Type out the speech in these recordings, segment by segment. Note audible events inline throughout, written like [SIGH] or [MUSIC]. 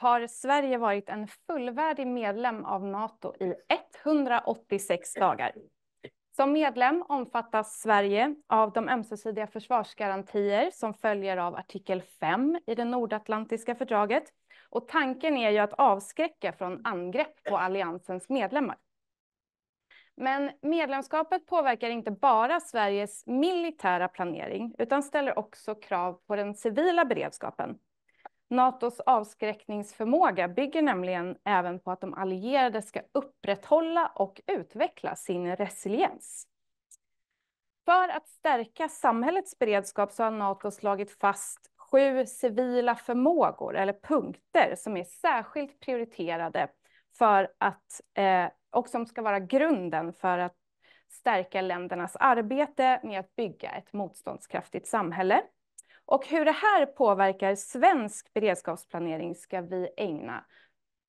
har Sverige varit en fullvärdig medlem av Nato i 186 dagar. Som medlem omfattas Sverige av de ömsesidiga försvarsgarantier som följer av artikel 5 i det nordatlantiska fördraget. Och tanken är ju att avskräcka från angrepp på alliansens medlemmar. Men medlemskapet påverkar inte bara Sveriges militära planering utan ställer också krav på den civila beredskapen Natos avskräckningsförmåga bygger nämligen även på att de allierade ska upprätthålla och utveckla sin resiliens. För att stärka samhällets beredskap så har Nato slagit fast sju civila förmågor eller punkter som är särskilt prioriterade för att, eh, och som ska vara grunden för att stärka ländernas arbete med att bygga ett motståndskraftigt samhälle. Och hur det här påverkar svensk beredskapsplanering ska vi ägna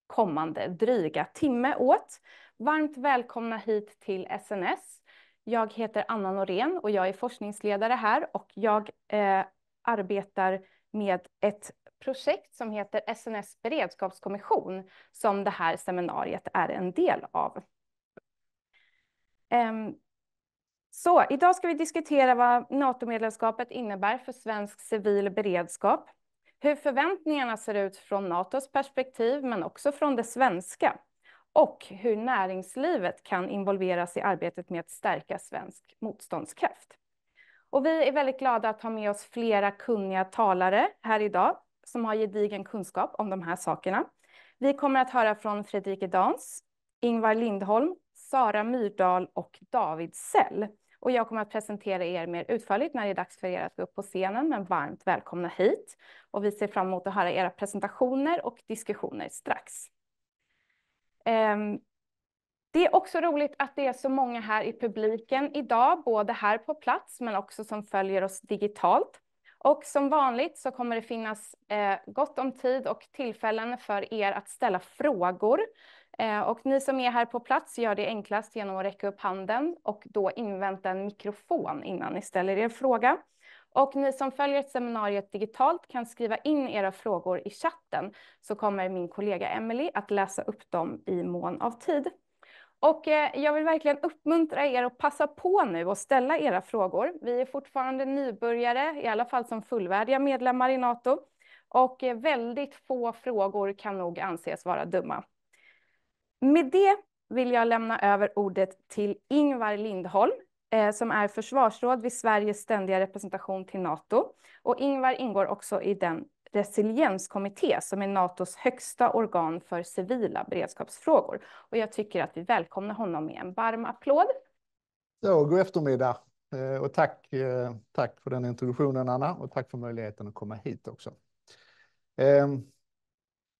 kommande dryga timme åt. Varmt välkomna hit till SNS. Jag heter Anna Norén och jag är forskningsledare här och jag eh, arbetar med ett projekt som heter SNS beredskapskommission som det här seminariet är en del av. Ehm, så idag ska vi diskutera vad NATO-medlemskapet innebär för svensk civil beredskap, hur förväntningarna ser ut från NATOs perspektiv men också från det svenska och hur näringslivet kan involveras i arbetet med att stärka svensk motståndskraft. Och vi är väldigt glada att ha med oss flera kunniga talare här idag som har gedigen kunskap om de här sakerna. Vi kommer att höra från Fredrika Dans, Ingvar Lindholm Sara Myrdal och David Sell. Och jag kommer att presentera er mer utförligt när det är dags för er att gå upp på scenen, men varmt välkomna hit. Och vi ser fram emot att höra era presentationer och diskussioner strax. Ehm, det är också roligt att det är så många här i publiken idag, både här på plats men också som följer oss digitalt. Och som vanligt så kommer det finnas eh, gott om tid och tillfällen för er att ställa frågor Eh, och ni som är här på plats gör det enklast genom att räcka upp handen och då invänta en mikrofon innan ni ställer er fråga. Och ni som följer seminariet digitalt kan skriva in era frågor i chatten så kommer min kollega Emily att läsa upp dem i mån av tid. Och eh, jag vill verkligen uppmuntra er att passa på nu och ställa era frågor. Vi är fortfarande nybörjare, i alla fall som fullvärdiga medlemmar i Nato. Och eh, väldigt få frågor kan nog anses vara dumma. Med det vill jag lämna över ordet till Ingvar Lindholm eh, som är försvarsråd vid Sveriges ständiga representation till Nato. Och Ingvar ingår också i den resilienskommitté som är Natos högsta organ för civila beredskapsfrågor. Och jag tycker att vi välkomnar honom med en varm applåd. Ja, god eftermiddag eh, och tack, eh, tack för den introduktionen Anna och tack för möjligheten att komma hit också. Ehm,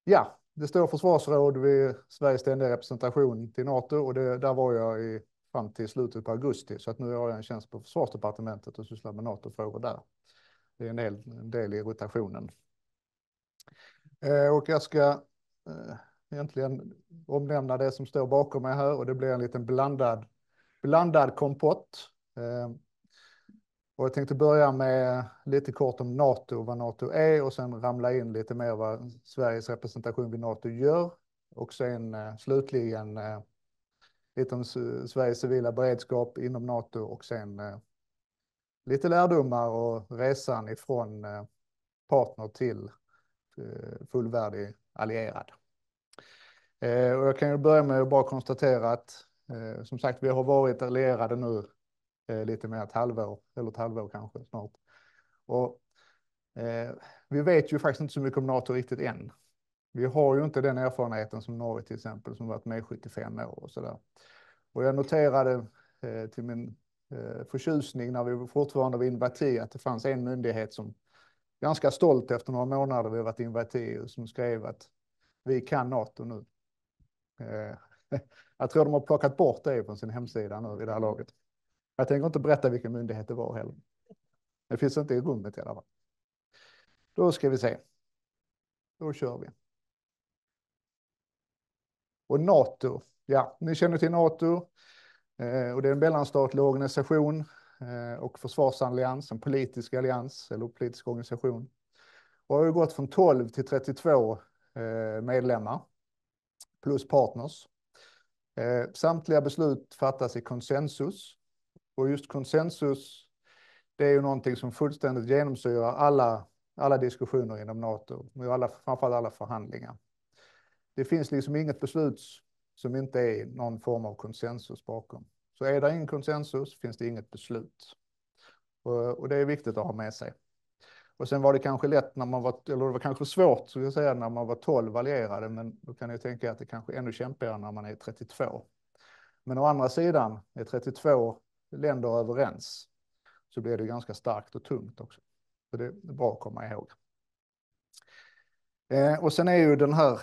ja, det står försvarsråd vid Sveriges ständiga representation till NATO och det, där var jag i, fram till slutet på augusti. Så att nu har jag en tjänst på försvarsdepartementet och sysslar med NATO-frågor där. Det är en del, en del i rotationen. Eh, och jag ska eh, egentligen omnämna det som står bakom mig här och det blir en liten blandad, blandad kompott. Eh, och jag tänkte börja med lite kort om Nato, vad Nato är och sen ramla in lite mer vad Sveriges representation vid Nato gör. Och sen eh, slutligen eh, lite om Sveriges civila beredskap inom Nato och sen eh, lite lärdomar och resan ifrån partner till fullvärdig allierad. Och jag kan ju börja med att bara konstatera att som sagt, vi har varit allierade nu eh, lite mer ett halvår, eller ett halvår kanske snart. Och, eh, vi vet ju faktiskt inte så mycket om NATO riktigt än. Vi har ju inte den erfarenheten som Norge till exempel, som varit med 75 år och sådär. Och jag noterade eh, till min eh, förtjusning när vi fortfarande var invati att det fanns en myndighet som ganska stolt efter några månader vi varit invati som skrev att vi kan NATO nu. Eh, [LAUGHS] jag tror de har plockat bort det från sin hemsida nu i det här laget. Jag tänker inte berätta vilken myndighet det var heller. Det finns inte i rummet i alla fall. Då ska vi se. Då kör vi. Och NATO, ja, ni känner till NATO. Eh, och det är en mellanstatlig organisation eh, och försvarsallians, en politisk allians eller politisk organisation. Och har ju gått från 12 till 32 eh, medlemmar plus partners. Samtliga beslut fattas i konsensus och just konsensus, det är ju någonting som fullständigt genomsyrar alla, alla diskussioner inom NATO, och alla, framförallt alla förhandlingar. Det finns liksom inget beslut som inte är någon form av konsensus bakom. Så är det ingen konsensus finns det inget beslut. Och, och det är viktigt att ha med sig. Och sen var det kanske lätt när man var, eller det var kanske svårt skulle jag säga, när man var 12 allierade, men då kan jag tänka att det kanske är ännu kämpigare när man är 32. Men å andra sidan är 32 länder överens så blir det ganska starkt och tungt också. Så det är bra att komma ihåg. Eh, och sen är ju den här,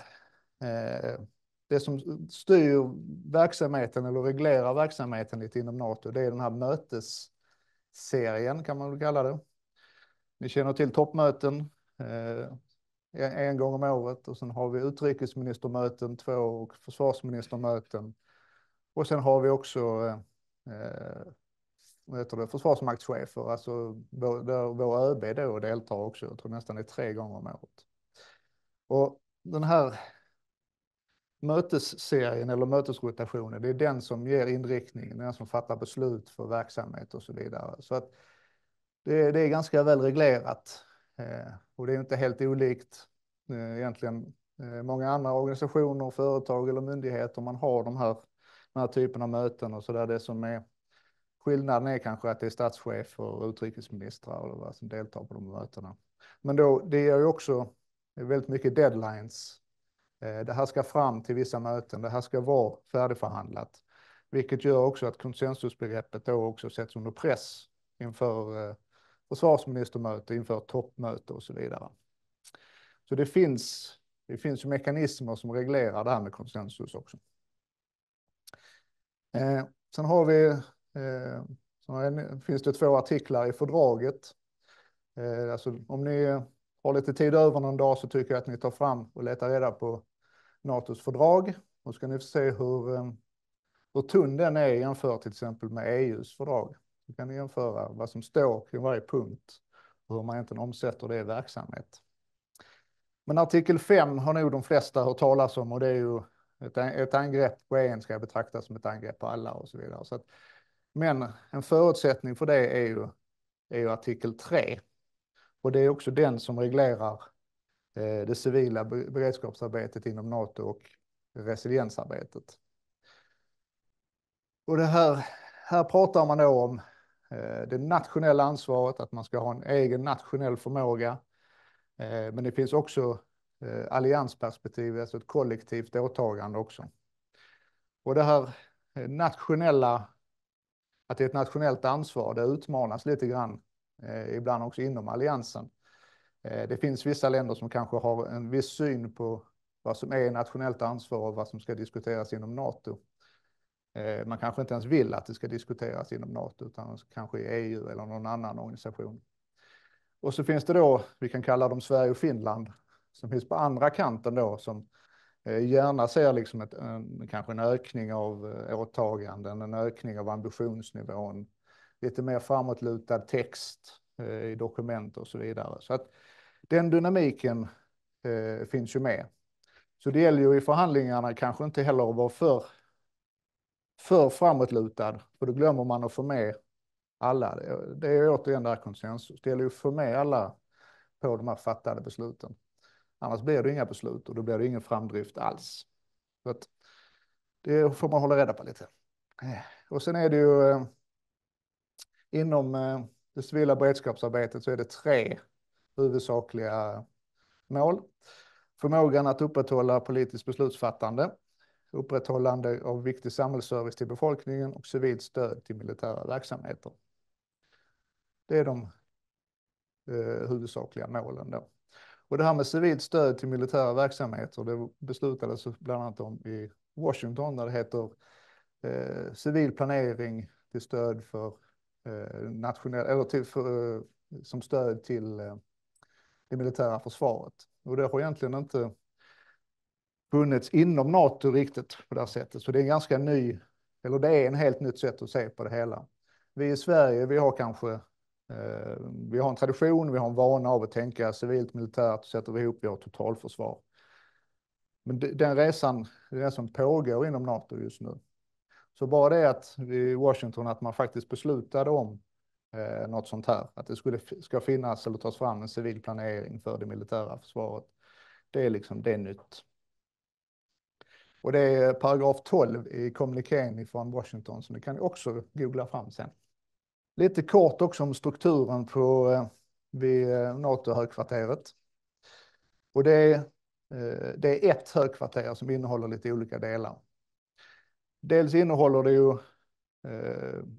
eh, det som styr verksamheten eller reglerar verksamheten lite inom NATO, det är den här mötesserien kan man väl kalla det. Ni känner till toppmöten eh, en gång om året och sen har vi utrikesministermöten två och försvarsministermöten. Och sen har vi också eh, försvarsmaktschefer, alltså vår, där vår ÖB då deltar också, jag tror nästan det är tre gånger om året. Och den här mötesserien eller mötesrotationen, det är den som ger inriktningen, den som fattar beslut för verksamhet och så vidare. Så att det, det är ganska väl reglerat eh, och det är inte helt olikt eh, egentligen eh, många andra organisationer, företag eller myndigheter. Man har de här den här typen av möten och så där. Det som är skillnaden är kanske att det är statschefer och utrikesministrar och vad som deltar på de mötena. Men då, det ger ju också väldigt mycket deadlines. Eh, det här ska fram till vissa möten, det här ska vara färdigförhandlat. Vilket gör också att konsensusbegreppet då också sätts under press inför eh, försvarsministermöte, inför toppmöte och så vidare. Så det finns, det finns mekanismer som reglerar det här med konsensus också. Eh, sen har vi, eh, sen finns det två artiklar i fördraget. Eh, alltså, om ni har lite tid över någon dag så tycker jag att ni tar fram och letar reda på NATOs fördrag. Då ska ni se hur, eh, hur tunn den är jämfört till exempel med EUs fördrag. Då kan ni jämföra vad som står kring varje punkt och hur man egentligen omsätter det i verksamhet. Men artikel 5 har nog de flesta hört talas om och det är ju ett, ett angrepp på en ska betraktas som ett angrepp på alla och så vidare. Så att, men en förutsättning för det är ju, är ju artikel 3. Och det är också den som reglerar eh, det civila beredskapsarbetet inom NATO och resiliensarbetet. Och det här, här pratar man då om eh, det nationella ansvaret, att man ska ha en egen nationell förmåga. Eh, men det finns också Eh, alliansperspektiv, alltså ett kollektivt åtagande också. Och det här eh, nationella, att det är ett nationellt ansvar, det utmanas lite grann, eh, ibland också inom alliansen. Det finns vissa länder som kanske har en viss syn på vad som är nationellt ansvar och vad som ska diskuteras inom NATO. Man kanske inte ens vill att det ska diskuteras inom NATO, utan kanske i EU eller någon annan organisation. Och så finns det då, vi kan kalla dem Sverige och Finland, som finns på andra kanten då som eh, gärna ser liksom ett, en, kanske en ökning av eh, åtaganden, en ökning av ambitionsnivån, lite mer framåtlutad text eh, i dokument och så vidare. Så att den dynamiken finns ju med. Så det gäller ju i förhandlingarna kanske inte heller att vara för, för framåtlutad, för då glömmer man att få med alla. Det är återigen där konsensus. Det gäller ju att få med alla på de här fattade besluten. Annars blir det inga beslut och då blir det ingen framdrift alls. Så att det får man hålla reda på lite. Eh, och sen är det ju eh, inom eh, det civila beredskapsarbetet så är det tre huvudsakliga mål. Förmågan att upprätthålla politiskt beslutsfattande, upprätthållande av viktig samhällsservice till befolkningen och civilt stöd till militära verksamheter. Det är de eh, huvudsakliga målen. Då. Och det här med civilt stöd till militära verksamheter, det beslutades bland annat om i Washington där det heter eh, civil planering till stöd för eh, nationell, eller till, för, eh, som stöd till eh, det militära försvaret. Och det har egentligen inte funnits inom NATO riktigt på det här sättet, så det är en ganska ny, eller det är en helt nytt sätt att se på det hela. Vi i Sverige, vi har kanske Eh, vi har en tradition, vi har en vana av att tänka civilt, militärt, sätter vi ihop vi har totalförsvar. Men den resan, den som pågår inom NATO just nu. Så bara det att i Washington att man faktiskt beslutade om eh, något sånt här, att det skulle, ska finnas eller tas fram en civil planering för det militära försvaret. Det är liksom, det är nytt. Och det är paragraf 12 i kommunikén från Washington, så det kan ni också googla fram sen. Lite kort också om strukturen på eh, vid eh, NATO-högkvarteret. Och det eh, det är ett högkvarter som innehåller lite olika delar. Dels innehåller det ju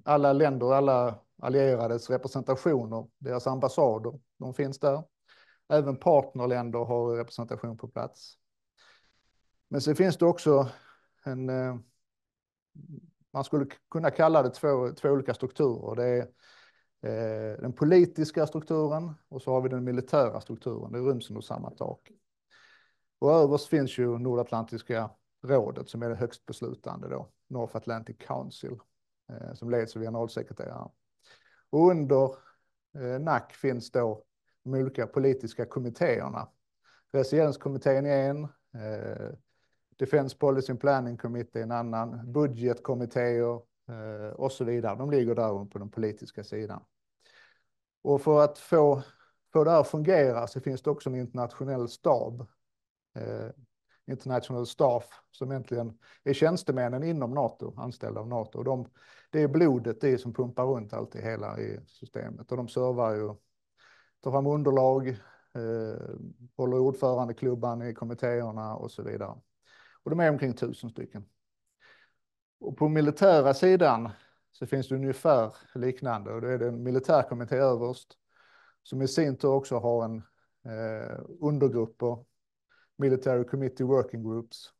alla länder, alla allierades representationer, deras ambassader, de finns där. Även partnerländer har representation på plats. Men sen finns det också en man skulle kunna kalla det två, två olika strukturer. Det är eh, den politiska strukturen och så har vi den militära strukturen. Det ryms under samma tak. Och överst finns ju Nordatlantiska rådet som är det högst beslutande då, North Atlantic Council, eh, som leds av generalsekreteraren. Och under eh, NAC finns då de olika politiska kommittéerna. Residenskommittén är en, eh, Defense Policy and Planning Committee är en annan, budgetkommittéer eh, och så vidare. De ligger där på den politiska sidan. Och för att få, få det här att fungera så finns det också en internationell stab, eh, International Staff, som egentligen är tjänstemännen inom NATO, anställda av NATO. Och de, det är blodet det som pumpar runt allt i hela systemet och de servar ju, tar fram underlag, eh, håller ordförandeklubban i kommittéerna och så vidare. Och de är omkring tusen stycken. Och på militära sidan så finns det ungefär liknande och då är det en militärkommitté överst som i sin tur också har en eh, undergrupper, Military Committee Working Groups.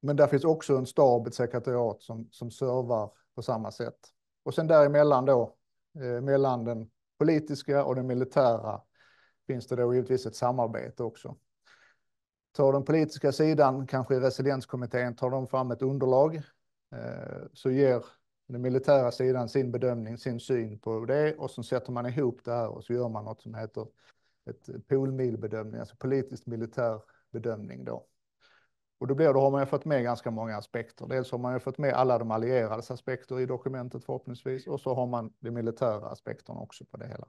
Men där finns också en stab, ett sekretariat som, som servar på samma sätt. Och sen däremellan då, eh, mellan den politiska och den militära finns det då givetvis ett samarbete också. Tar den politiska sidan, kanske i residenskommittén, tar de fram ett underlag eh, så ger den militära sidan sin bedömning, sin syn på det och så sätter man ihop det här och så gör man något som heter ett polmilbedömning, alltså politisk militär bedömning då. Och då, blir, då har man ju fått med ganska många aspekter. Dels har man ju fått med alla de allierades aspekter i dokumentet förhoppningsvis och så har man de militära aspekterna också på det hela.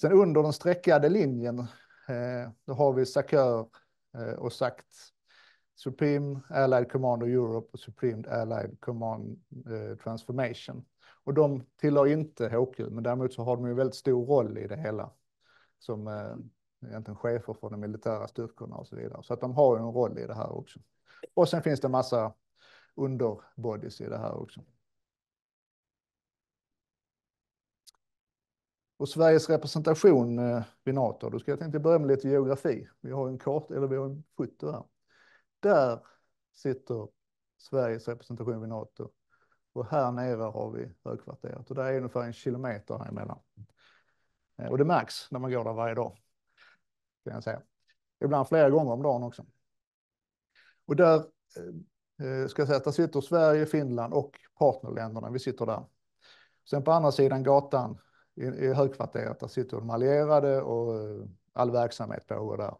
Sen under den streckade linjen Eh, då har vi Sakör eh, och Sakt. Supreme Allied Commander Europe och Supreme Allied Command eh, Transformation. Och de tillhör inte HQ, men däremot så har de ju väldigt stor roll i det hela. Som egentligen chefer för de militära styrkorna och så vidare. Så att de har ju en roll i det här också. Och sen finns det massa underbodies i det här också. Och Sveriges representation eh, vid NATO, då ska jag tänka börja med lite geografi. Vi har en kart, eller vi har en foto här. Där sitter Sveriges representation vid NATO. Och här nere har vi högkvarteret och där är ungefär en kilometer här emellan. Eh, och det märks när man går där varje dag. Kan jag säga. Ibland flera gånger om dagen också. Och där eh, ska jag säga att där sitter Sverige, Finland och partnerländerna. Vi sitter där. Sen på andra sidan gatan i, i högkvarteret. Där sitter de allierade och eh, all verksamhet pågår där.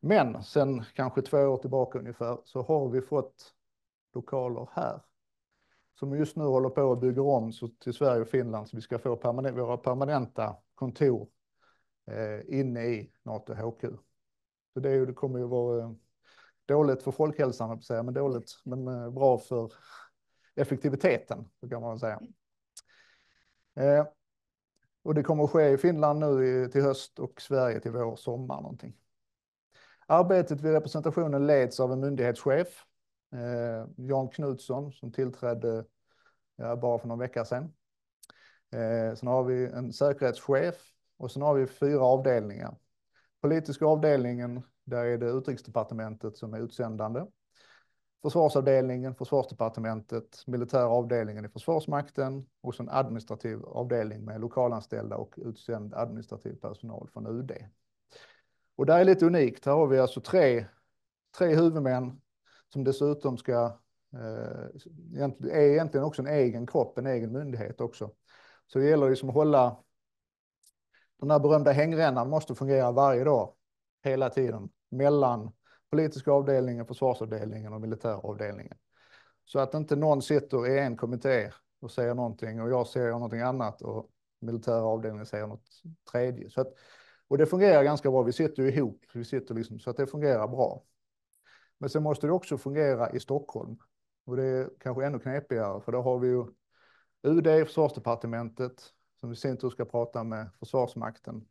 Men sen kanske två år tillbaka ungefär så har vi fått lokaler här som just nu håller på att bygga om så till Sverige och Finland så vi ska få permanent, våra permanenta kontor eh, inne i NATO HQ. Så det, det kommer ju vara eh, dåligt för folkhälsan, säga, men dåligt, men eh, bra för effektiviteten, kan man säga. Eh, och det kommer att ske i Finland nu till höst och Sverige till vår sommar någonting. Arbetet vid representationen leds av en myndighetschef, eh, Jan Knutsson, som tillträdde ja, bara för någon vecka sedan. Eh, sen har vi en säkerhetschef och sen har vi fyra avdelningar. Politiska avdelningen, där är det utrikesdepartementet som är utsändande försvarsavdelningen, försvarsdepartementet, militära avdelningen i Försvarsmakten och en administrativ avdelning med lokalanställda och utsänd administrativ personal från UD. Och det är lite unikt. Här har vi alltså tre, tre huvudmän som dessutom ska eh, är egentligen också en egen kropp, en egen myndighet också. Så det gäller ju som liksom att hålla den här berömda hängrännan måste fungera varje dag, hela tiden, mellan politiska avdelningen, försvarsavdelningen och militäravdelningen. Så att inte någon sitter i en kommitté och säger någonting och jag säger någonting annat och militäravdelningen säger något tredje. Så att, och det fungerar ganska bra. Vi sitter ju ihop, vi sitter liksom, så att det fungerar bra. Men sen måste det också fungera i Stockholm och det är kanske ännu knepigare för då har vi ju UD försvarsdepartementet som i sin tur ska prata med Försvarsmakten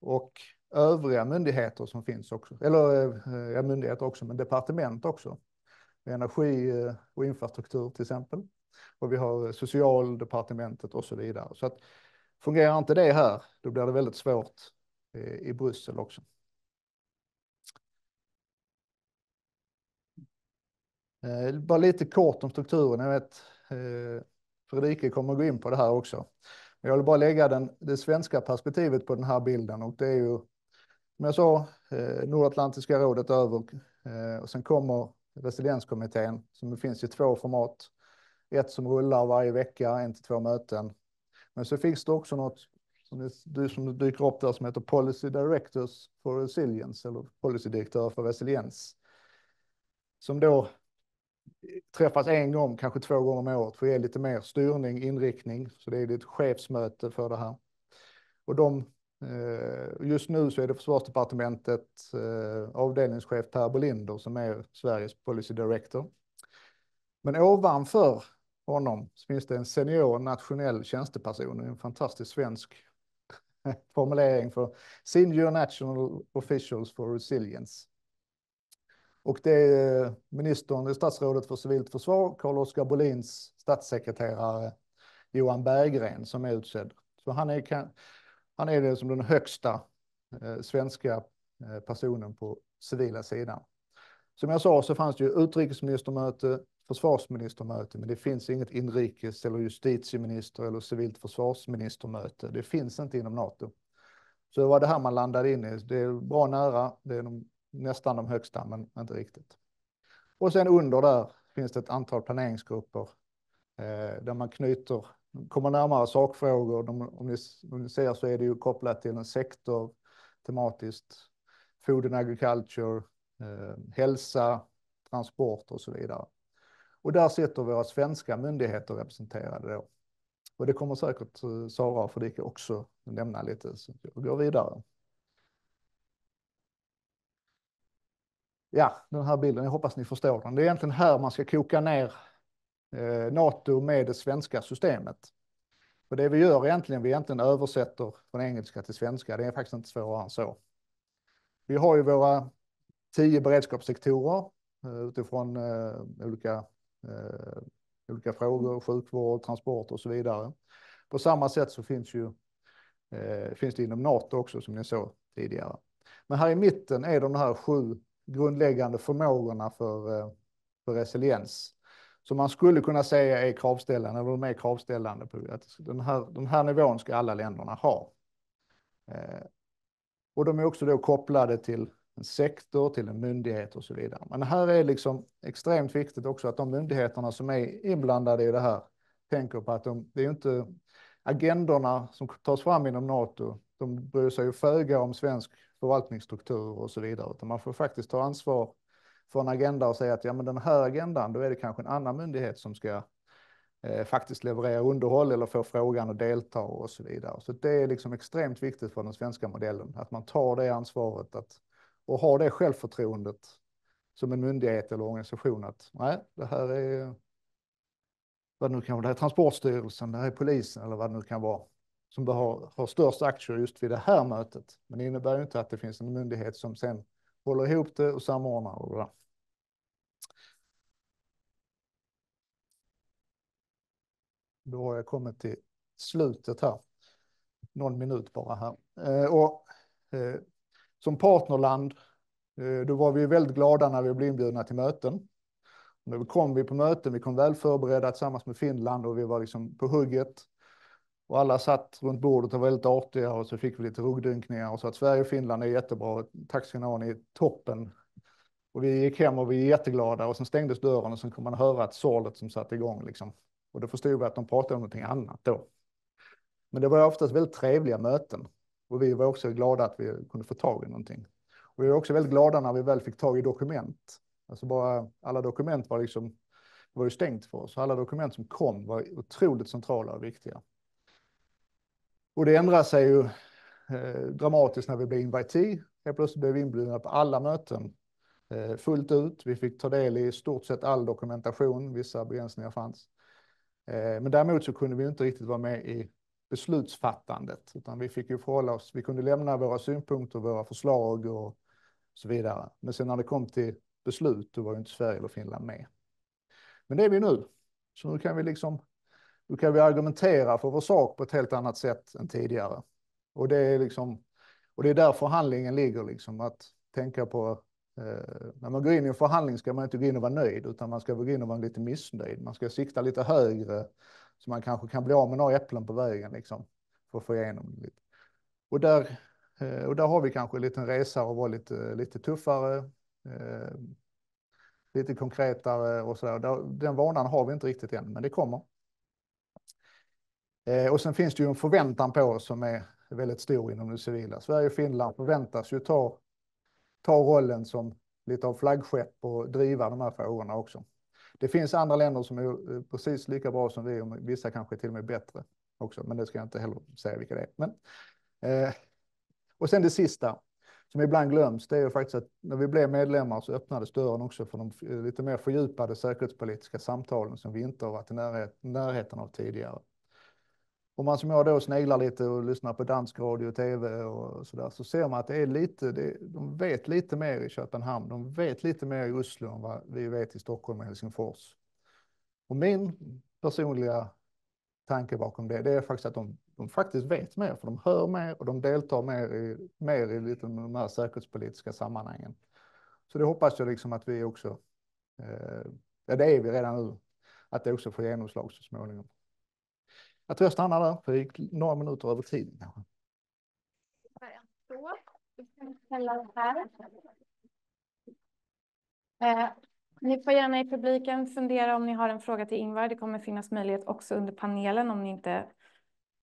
och övriga myndigheter som finns också, eller eh, ja, myndigheter också, men departement också. Energi eh, och infrastruktur till exempel. Och vi har eh, socialdepartementet och så vidare. Så att fungerar inte det här, då blir det väldigt svårt i Bryssel också. Bara lite kort om strukturen. Jag vet Fredrika kommer gå in på det här också. Jag vill bara lägga den, det svenska perspektivet på den här bilden och det är ju som jag sa, eh, Nordatlantiska rådet över eh, och sen kommer resilienskommittén som finns i två format. Ett som rullar varje vecka, en till två möten. Men så finns det också något som, det, som dyker upp där som heter Policy Directors for Resilience eller policydirektör för resiliens. Som då träffas en gång, kanske två gånger om året, för att ge lite mer styrning, inriktning. Så det är ett chefsmöte för det här. Och de Eh, just nu så är det försvarsdepartementet eh, avdelningschef Per Bolinder som är Sveriges Policy Director. Men ovanför honom så finns det en senior nationell tjänsteperson, en fantastisk svensk [LAUGHS] formulering för Senior National Officials for Resilience. Och det är eh, ministern, det är statsrådet för civilt försvar, Carl-Oskar Bolins statssekreterare Johan Berggren som är utsedd. Så han är, han är det som den högsta eh, svenska eh, personen på civila sidan. Som jag sa så fanns det ju utrikesministermöte, försvarsministermöte, men det finns inget inrikes eller justitieminister eller civilt försvarsministermöte. Det finns inte inom Nato. Så det var det här man landade in i. Det är bra nära, det är de, nästan de högsta, men inte riktigt. Och sen under där finns det ett antal planeringsgrupper eh, där man knyter komma närmare sakfrågor. De, om, ni, om ni ser så är det ju kopplat till en sektor tematiskt. Food and agriculture, eh, hälsa, transport och så vidare. Och där sitter våra svenska myndigheter representerade då. Och det kommer säkert eh, Sara och Fredrika också nämna lite, så jag går vidare. Ja, den här bilden, jag hoppas ni förstår den. Det är egentligen här man ska koka ner Eh, NATO med det svenska systemet. För det vi gör egentligen, vi egentligen översätter från engelska till svenska, det är faktiskt inte svårare än så. Vi har ju våra tio beredskapssektorer eh, utifrån eh, olika, olika frågor, sjukvård, transport och så vidare. På samma sätt så finns, ju, finns det inom NATO också som ni såg tidigare. Men här i mitten är de här sju grundläggande förmågorna för, för resiliens som man skulle kunna säga är kravställande, eller de är kravställande på att den här, den här nivån ska alla länderna ha. Eh, och de är också då kopplade till en sektor, till en myndighet och så vidare. Men här är liksom extremt viktigt också att de myndigheterna som är inblandade i det här tänker på att de, det är inte agendorna som tas fram inom NATO, de bryr sig ju föga om svensk förvaltningsstruktur och så vidare, utan man får faktiskt ta ansvar få en agenda och säga att ja, men den här agendan, då är det kanske en annan myndighet som ska eh, faktiskt leverera underhåll eller få frågan och delta och så vidare. Så det är liksom extremt viktigt för den svenska modellen, att man tar det ansvaret att, och har det självförtroendet som en myndighet eller organisation att nej, det här är vad det nu kan vara, det är Transportstyrelsen, det här är polisen eller vad det nu kan vara som har, har störst aktier just vid det här mötet. Men det innebär ju inte att det finns en myndighet som sen håller ihop det och samordnar det. Där. Då har jag kommit till slutet här. Någon minut bara här. Eh, och, eh, som partnerland, eh, då var vi väldigt glada när vi blev inbjudna till möten. Nu kom vi på möten, vi kom väl förberedda tillsammans med Finland och vi var liksom på hugget. Och alla satt runt bordet och var väldigt artiga och så fick vi lite ruggdynkningar och så att Sverige och Finland är jättebra. tack ska ni ha, ni är toppen. Och vi gick hem och vi är jätteglada och sen stängdes dörren och sen kunde man höra att sorlet som satte igång liksom. Och då förstod vi att de pratade om någonting annat då. Men det var oftast väldigt trevliga möten och vi var också glada att vi kunde få tag i någonting. Och vi var också väldigt glada när vi väl fick tag i dokument. Alltså bara alla dokument var liksom, var ju stängt för oss. Alla dokument som kom var otroligt centrala och viktiga. Och det ändrar sig ju eh, dramatiskt när vi blir invitee. Helt plötsligt blev vi inbjudna på alla möten eh, fullt ut. Vi fick ta del i stort sett all dokumentation, vissa begränsningar fanns. Eh, men däremot så kunde vi inte riktigt vara med i beslutsfattandet, utan vi fick ju förhålla oss. Vi kunde lämna våra synpunkter, våra förslag och så vidare. Men sen när det kom till beslut, då var ju inte Sverige eller Finland med. Men det är vi nu, så nu kan vi liksom då kan vi argumentera för vår sak på ett helt annat sätt än tidigare. Och det är, liksom, och det är där förhandlingen ligger, liksom, att tänka på eh, när man går in i en förhandling ska man inte gå in och vara nöjd, utan man ska gå in och vara lite missnöjd. Man ska sikta lite högre, så man kanske kan bli av med några äpplen på vägen liksom, för att få igenom det. Och där, eh, och där har vi kanske en liten resa och vara lite, lite tuffare, eh, lite konkretare och så där. Den vanan har vi inte riktigt än, men det kommer. Eh, och sen finns det ju en förväntan på oss som är väldigt stor inom det civila. Sverige och Finland förväntas ju ta, ta rollen som lite av flaggskepp och driva de här frågorna också. Det finns andra länder som är eh, precis lika bra som vi och vissa kanske till och med bättre också, men det ska jag inte heller säga vilka det är. Men, eh, och sen det sista som ibland glöms, det är ju faktiskt att när vi blev medlemmar så öppnades dörren också för de eh, lite mer fördjupade säkerhetspolitiska samtalen som vi inte har varit i närhet, närheten av tidigare om man som jag då sneglar lite och lyssnar på dansk radio och tv och så där så ser man att det är lite, det, de vet lite mer i Köpenhamn, de vet lite mer i Oslo än vad vi vet i Stockholm och Helsingfors. Och min personliga tanke bakom det, det är faktiskt att de, de faktiskt vet mer, för de hör mer och de deltar mer i, mer i lite de här säkerhetspolitiska sammanhangen. Så det hoppas jag liksom att vi också, eh, ja det är vi redan nu, att det också får genomslag så småningom. Jag tror jag stannar där, för det gick några minuter över tiden. Så, här. Eh, ni får gärna i publiken fundera om ni har en fråga till Ingvar. Det kommer finnas möjlighet också under panelen om ni inte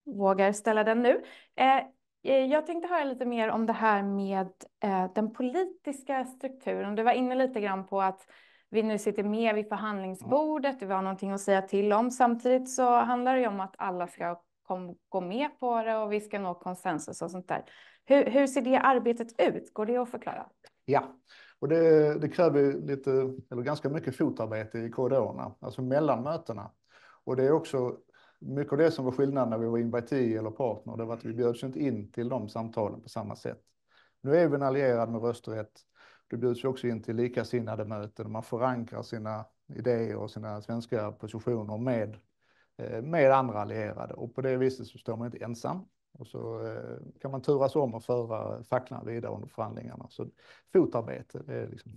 vågar ställa den nu. Eh, eh, jag tänkte höra lite mer om det här med den politiska strukturen. Du var inne lite grann på att vi nu sitter med vid mm. förhandlingsbordet, vi har någonting att säga till om. Samtidigt så handlar det ju om att alla ska kom, gå med på det och vi ska nå konsensus och sånt där. Hur, hur ser det arbetet ut? Går det att förklara? Ja, och det, det kräver lite, eller ganska mycket fotarbete i korridorerna, alltså mellan mötena. Och det är också mycket av det som var skillnaden när vi var invitee eller partner, det var att vi bjöds inte in till de samtalen på samma sätt. Nu är vi en allierad med rösträtt vi bjuds ju också in till likasinnade möten. Man förankrar sina idéer och sina svenska positioner med, eh, med andra allierade och på det viset så står man inte ensam. Och så eh, kan man turas om och föra facklan vidare under förhandlingarna. Så fotarbete, det är liksom...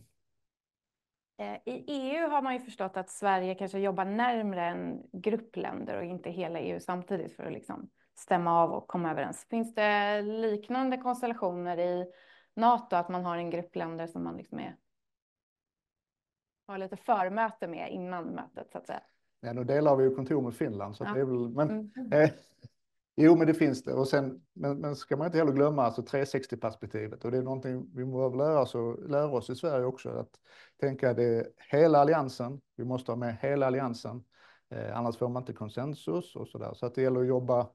Eh, I EU har man ju förstått att Sverige kanske jobbar närmre än gruppländer och inte hela EU samtidigt för att liksom stämma av och komma överens. Finns det liknande konstellationer i Nato, att man har en grupp länder som man liksom är, har lite förmöte med innan mötet så att säga. Ja, nu delar vi ju kontor med Finland, så ja. det är väl, men, mm. eh, jo, men det finns det. Och sen, men, men ska man inte heller glömma alltså 360-perspektivet och det är någonting vi behöver lära oss, och, lära oss i Sverige också, att tänka det hela alliansen. Vi måste ha med hela alliansen, eh, annars får man inte konsensus och så där. Så att det gäller att jobba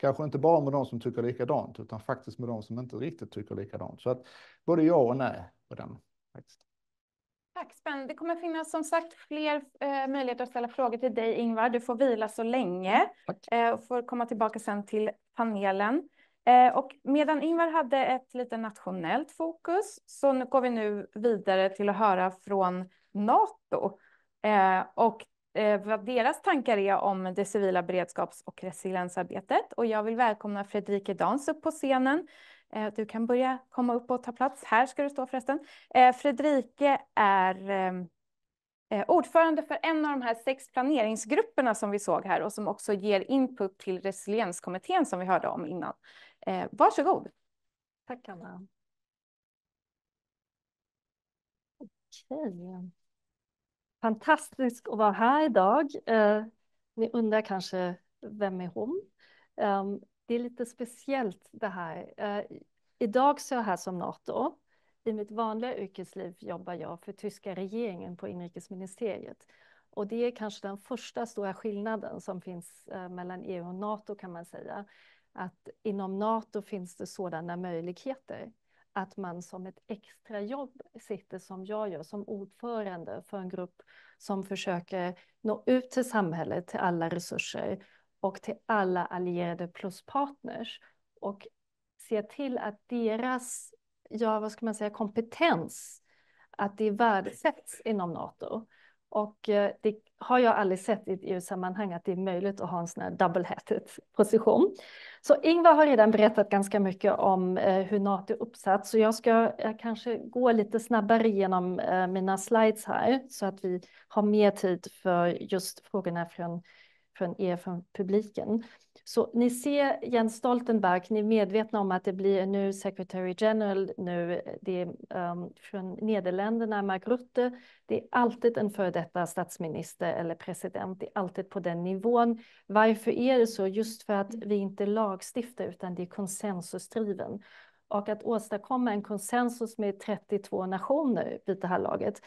Kanske inte bara med de som tycker likadant, utan faktiskt med de som inte riktigt tycker likadant. Så att både ja och nej på den. Faktiskt. Tack Sven. Det kommer finnas som sagt fler eh, möjligheter att ställa frågor till dig Ingvar. Du får vila så länge eh, och får komma tillbaka sen till panelen. Eh, och medan Ingvar hade ett lite nationellt fokus så nu går vi nu vidare till att höra från Nato. Eh, och eh, vad deras tankar är om det civila beredskaps och resiliensarbetet. Och jag vill välkomna Fredrike Dans upp på scenen. Eh, du kan börja komma upp och ta plats. Här ska du stå förresten. Eh, Fredrike är ehm, eh, ordförande för en av de här sex planeringsgrupperna som vi såg här och som också ger input till resilienskommittén som vi hörde om innan. Eh, varsågod. Tack Anna. Okej fantastiskt att vara här idag. Eh, ni undrar kanske, vem är hon? Ehm, det är lite speciellt det här. Eh, idag så är jag här som Nato. I mitt vanliga yrkesliv jobbar jag för tyska regeringen på inrikesministeriet. Och det är kanske den första stora skillnaden som finns eh, mellan EU och Nato kan man säga. Att inom Nato finns det sådana möjligheter att man som ett extrajobb sitter som jag gör som ordförande för en grupp som försöker nå ut till samhället, till alla resurser och till alla allierade plus partners och se till att deras, ja vad ska man säga, kompetens, att det värdesätts inom Nato. Och eh, det har jag aldrig sett i ett EU-sammanhang att det är möjligt att ha en sån här double-hatted position. Så Ingvar har redan berättat ganska mycket om eh, hur NATO är uppsatt, så jag ska eh, kanske gå lite snabbare igenom eh, mina slides här så att vi har mer tid för just frågorna från, från er, från publiken. Så ni ser Jens Stoltenberg, ni är medvetna om att det blir en ny Secretary General nu, det är um, från Nederländerna, Mark Rutte. Det är alltid en före detta statsminister eller president, det är alltid på den nivån. Varför är det så? Just för att vi inte lagstiftar utan det är konsensusdriven. Och att åstadkomma en konsensus med 32 nationer vid det här laget,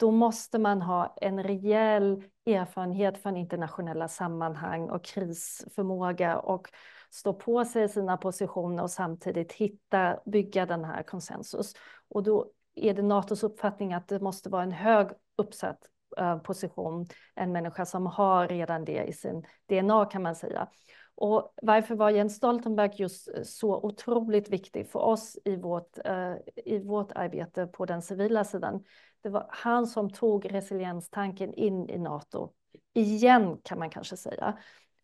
då måste man ha en rejäl erfarenhet från internationella sammanhang och krisförmåga och stå på sig sina positioner och samtidigt hitta, bygga den här konsensus. Och då är det Natos uppfattning att det måste vara en hög uppsatt eh, position, en människa som har redan det i sin DNA kan man säga. Och varför var Jens Stoltenberg just eh, så otroligt viktig för oss i vårt, eh, i vårt arbete på den civila sidan? Det var han som tog resilienstanken in i Nato. Igen kan man kanske säga.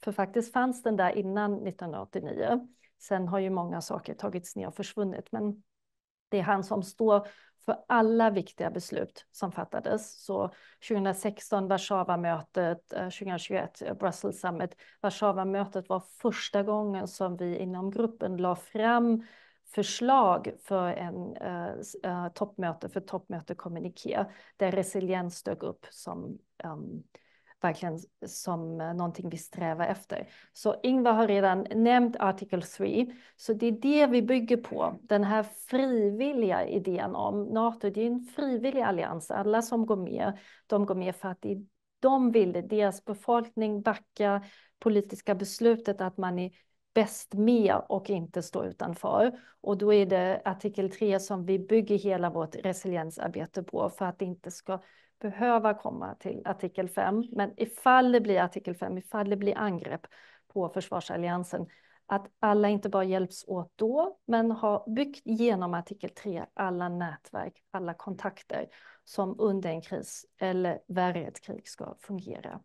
För faktiskt fanns den där innan 1989. Sen har ju många saker tagits ner och försvunnit, men det är han som står för alla viktiga beslut som fattades. Så 2016 Warszawamötet, 2021 Brussels Summit. Warszawamötet var första gången som vi inom gruppen la fram förslag för en äh, toppmöte, för toppmöte-kommuniké, där resiliens dök upp som ähm, verkligen som någonting vi strävar efter. Så Ingvar har redan nämnt artikel 3, så det är det vi bygger på. Den här frivilliga idén om Nato, det är en frivillig allians. Alla som går med, de går med för att de ville, deras befolkning backar politiska beslutet att man i bäst med och inte stå utanför. Och då är det artikel 3 som vi bygger hela vårt resiliensarbete på för att det inte ska behöva komma till artikel 5. Men ifall det blir artikel 5, ifall det blir angrepp på försvarsalliansen, att alla inte bara hjälps åt då, men har byggt genom artikel 3 alla nätverk, alla kontakter som under en kris eller värre ett krig ska fungera.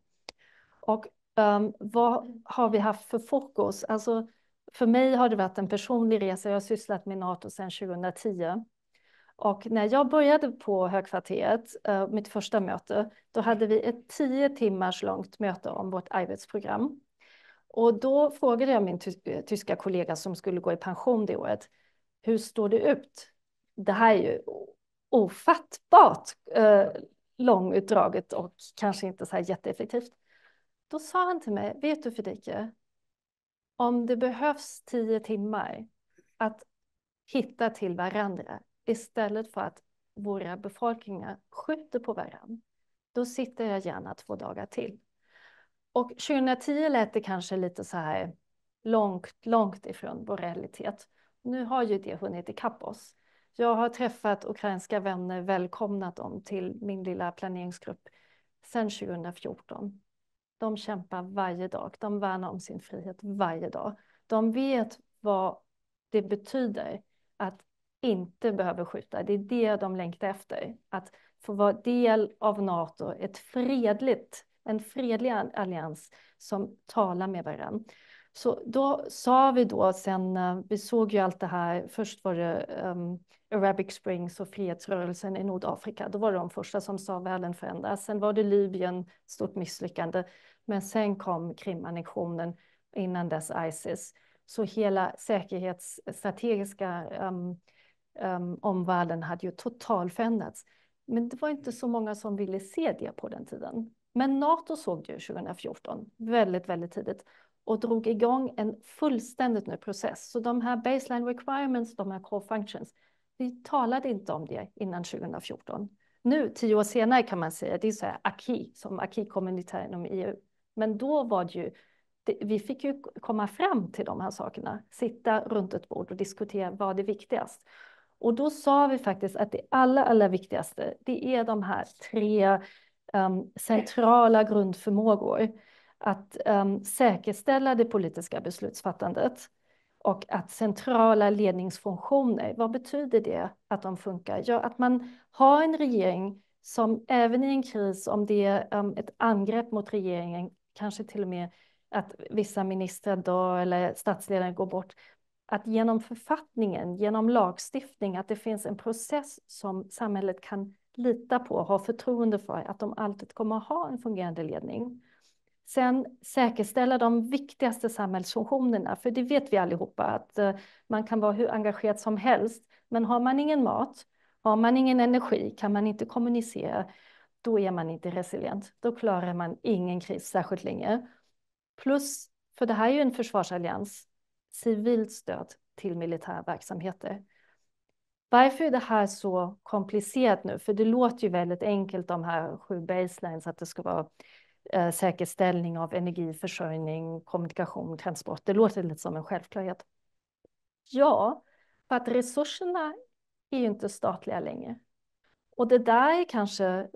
Och Um, vad har vi haft för fokus? Alltså, för mig har det varit en personlig resa. Jag har sysslat med Nato sedan 2010. Och när jag började på Högkvarteret, uh, mitt första möte, då hade vi ett tio timmars långt möte om vårt arbetsprogram. Och då frågade jag min ty eh, tyska kollega som skulle gå i pension det året, hur står det ut? Det här är ju ofattbart eh, långutdraget och kanske inte så här jätteeffektivt. Då sa han till mig, vet du Fredrike, om det behövs tio timmar att hitta till varandra istället för att våra befolkningar skjuter på varandra, då sitter jag gärna två dagar till. Och 2010 lät det kanske lite så här långt, långt ifrån vår realitet. Nu har ju det hunnit ikapp oss. Jag har träffat ukrainska vänner, välkomnat dem till min lilla planeringsgrupp sedan 2014 de kämpar varje dag. De värnar om sin frihet varje dag. De vet vad det betyder att inte behöva skjuta. Det är det de längtar efter. Att få vara del av Nato, ett fredligt, en fredlig allians som talar med varandra. Så då sa vi då sen, eh, vi såg ju allt det här, först var det um, Arabic Springs och frihetsrörelsen i Nordafrika, då var det de första som sa världen förändras. Sen var det Libyen, stort misslyckande. Men sen kom Krimannektionen innan dess Isis. Så hela säkerhetsstrategiska um, um, omvärlden hade ju totalförändrats. Men det var inte så många som ville se det på den tiden. Men Nato såg det ju 2014, väldigt, väldigt tidigt och drog igång en fullständigt ny process. Så de här baseline requirements, de här core functions, vi talade inte om det innan 2014. Nu, tio år senare, kan man säga, det är så här acquis, som acquis communautaire inom EU. Men då var det ju, vi fick ju komma fram till de här sakerna, sitta runt ett bord och diskutera vad är viktigast. Och då sa vi faktiskt att det allra, allra viktigaste, det är de här tre um, centrala grundförmågor. Att um, säkerställa det politiska beslutsfattandet och att centrala ledningsfunktioner, vad betyder det att de funkar? Ja, att man har en regering som även i en kris, om det är um, ett angrepp mot regeringen, kanske till och med att vissa ministrar dör eller statsledare går bort. Att genom författningen, genom lagstiftning, att det finns en process som samhället kan lita på, ha förtroende för, att de alltid kommer att ha en fungerande ledning. Sen säkerställa de viktigaste samhällsfunktionerna, för det vet vi allihopa att eh, man kan vara hur engagerad som helst, men har man ingen mat, har man ingen energi, kan man inte kommunicera, då är man inte resilient. Då klarar man ingen kris särskilt länge. Plus, för det här är ju en försvarsallians, civilt stöd till militära verksamheter. Varför är det här så komplicerat nu? För det låter ju väldigt enkelt, de här sju baselines, att det ska vara eh, säkerställning av energiförsörjning, kommunikation, transport. Det låter lite som en självklarhet. Ja, för att resurserna är ju inte statliga längre. Och det där är kanske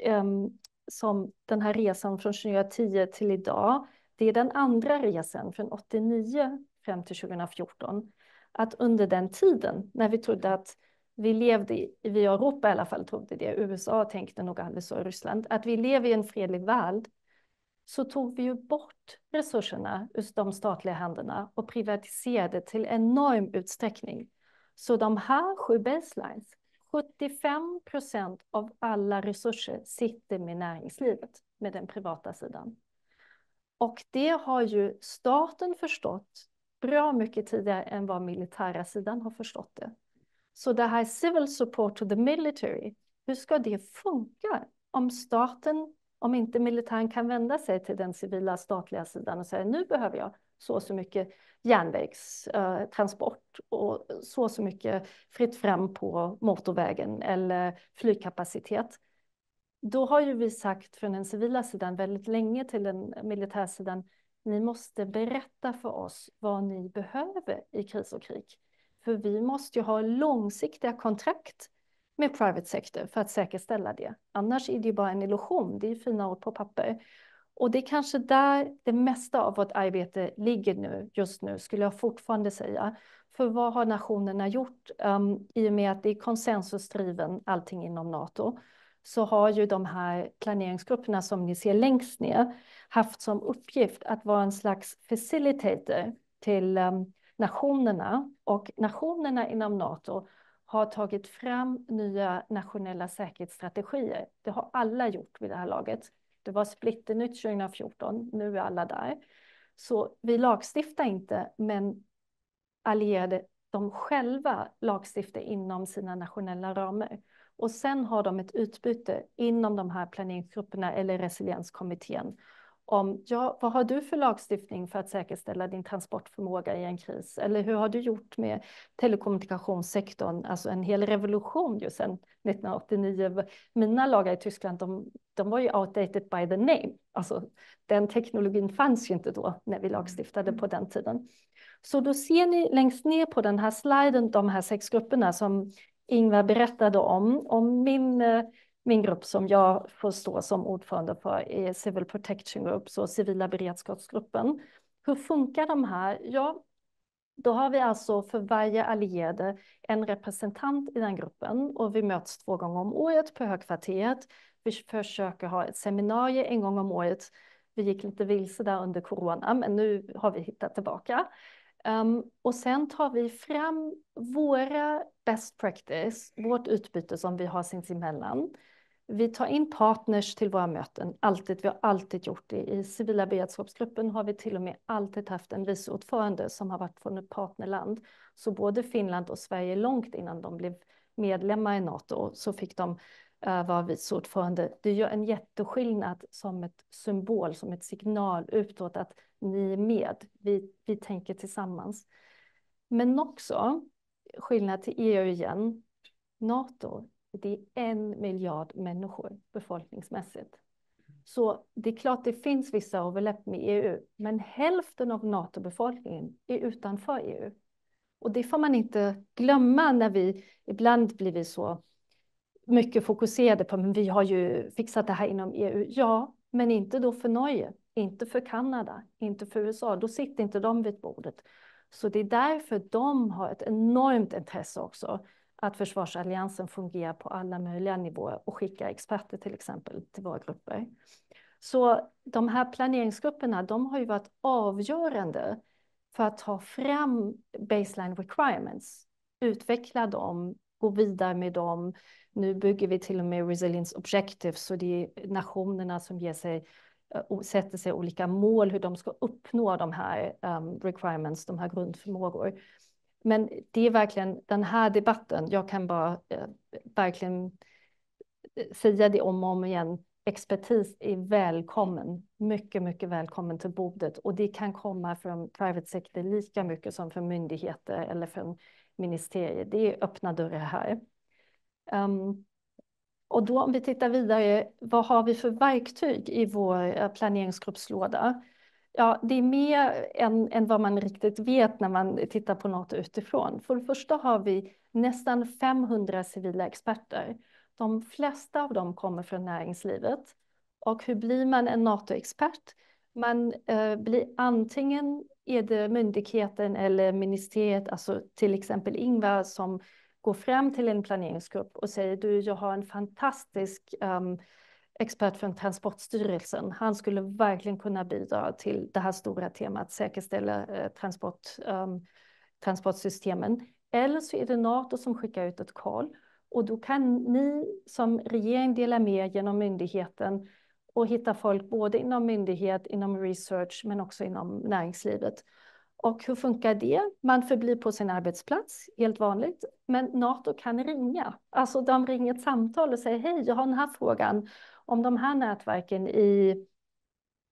Ehm, som den här resan från 2010 till idag, det är den andra resan från 89 fram till 2014, att under den tiden när vi trodde att vi levde, i, vi i Europa i alla fall trodde det, USA tänkte nog aldrig så, Ryssland, att vi lever i en fredlig värld, så tog vi ju bort resurserna ur de statliga händerna och privatiserade till enorm utsträckning. Så de här sju baselines 75 procent av alla resurser sitter med näringslivet, med den privata sidan. Och det har ju staten förstått bra mycket tidigare än vad militära sidan har förstått det. Så det här civil support to the military, hur ska det funka om staten, om inte militären kan vända sig till den civila statliga sidan och säga nu behöver jag så och så mycket järnvägstransport och så och så mycket fritt fram på motorvägen eller flygkapacitet. Då har ju vi sagt från den civila sidan väldigt länge till den militära sidan. ni måste berätta för oss vad ni behöver i kris och krig. För vi måste ju ha långsiktiga kontrakt med private sector för att säkerställa det. Annars är det ju bara en illusion, det är fina ord på papper. Och det är kanske där det mesta av vårt arbete ligger nu, just nu, skulle jag fortfarande säga. För vad har nationerna gjort? Um, I och med att det är konsensusdriven allting inom Nato så har ju de här planeringsgrupperna som ni ser längst ner haft som uppgift att vara en slags facilitator till um, nationerna och nationerna inom Nato har tagit fram nya nationella säkerhetsstrategier. Det har alla gjort vid det här laget. Det var splitternytt 2014, nu är alla där. Så vi lagstiftar inte, men allierade, de själva lagstiftar inom sina nationella ramar. Och sen har de ett utbyte inom de här planeringsgrupperna eller resilienskommittén om ja, vad har du för lagstiftning för att säkerställa din transportförmåga i en kris? Eller hur har du gjort med telekommunikationssektorn? Alltså en hel revolution ju sedan 1989. Mina lagar i Tyskland, de, de var ju outdated by the name. Alltså, den teknologin fanns ju inte då när vi lagstiftade på den tiden. Så då ser ni längst ner på den här sliden de här sex grupperna som Ingvar berättade om. Om min eh, min grupp som jag får stå som ordförande för är Civil Protection Group, så civila beredskapsgruppen. Hur funkar de här? Ja, då har vi alltså för varje allierade en representant i den gruppen och vi möts två gånger om året på högkvarteret. Vi försöker ha ett seminarium en gång om året. Vi gick lite vilse där under corona, men nu har vi hittat tillbaka. Um, och sen tar vi fram våra best practice, vårt utbyte som vi har sinsemellan. Vi tar in partners till våra möten, alltid. Vi har alltid gjort det. I civila beredskapsgruppen har vi till och med alltid haft en viceordförande som har varit från ett partnerland. Så både Finland och Sverige, långt innan de blev medlemmar i Nato, så fick de eh, vara viceordförande. Det gör en jätteskillnad som ett symbol, som ett signal utåt att ni är med. Vi, vi tänker tillsammans. Men också skillnad till EU igen. Nato det är en miljard människor befolkningsmässigt. Så det är klart det finns vissa överlapp med EU, men hälften av NATO-befolkningen är utanför EU. Och det får man inte glömma när vi, ibland blir vi så mycket fokuserade på, men vi har ju fixat det här inom EU. Ja, men inte då för Norge, inte för Kanada, inte för USA. Då sitter inte de vid bordet. Så det är därför de har ett enormt intresse också att försvarsalliansen fungerar på alla möjliga nivåer och skickar experter till exempel till våra grupper. Så de här planeringsgrupperna, de har ju varit avgörande för att ta fram baseline requirements, utveckla dem, gå vidare med dem. Nu bygger vi till och med resilience objectives, så det är nationerna som ger sig eh, sätter sig olika mål hur de ska uppnå de här um, requirements, de här grundförmågor. Men det är verkligen den här debatten, jag kan bara eh, verkligen eh, säga det om och om igen, expertis är välkommen, mycket, mycket välkommen till bordet och det kan komma från private sector lika mycket som från myndigheter eller från ministerier. Det är öppna dörrar här. Um, och då om vi tittar vidare, vad har vi för verktyg i vår eh, planeringsgruppslåda? Ja, det är mer än, än vad man riktigt vet när man tittar på något utifrån. För det första har vi nästan 500 civila experter. De flesta av dem kommer från näringslivet. Och hur blir man en NATO-expert? Man eh, blir antingen är det myndigheten eller ministeriet, alltså till exempel Ingvar som går fram till en planeringsgrupp och säger du, jag har en fantastisk um, expert från Transportstyrelsen. Han skulle verkligen kunna bidra till det här stora temat, säkerställa eh, transport, um, transportsystemen. Eller så är det Nato som skickar ut ett call och då kan ni som regering dela med genom myndigheten och hitta folk både inom myndighet, inom research men också inom näringslivet. Och hur funkar det? Man förblir på sin arbetsplats, helt vanligt. Men Nato kan ringa. Alltså de ringer ett samtal och säger hej, jag har den här frågan om de här nätverken i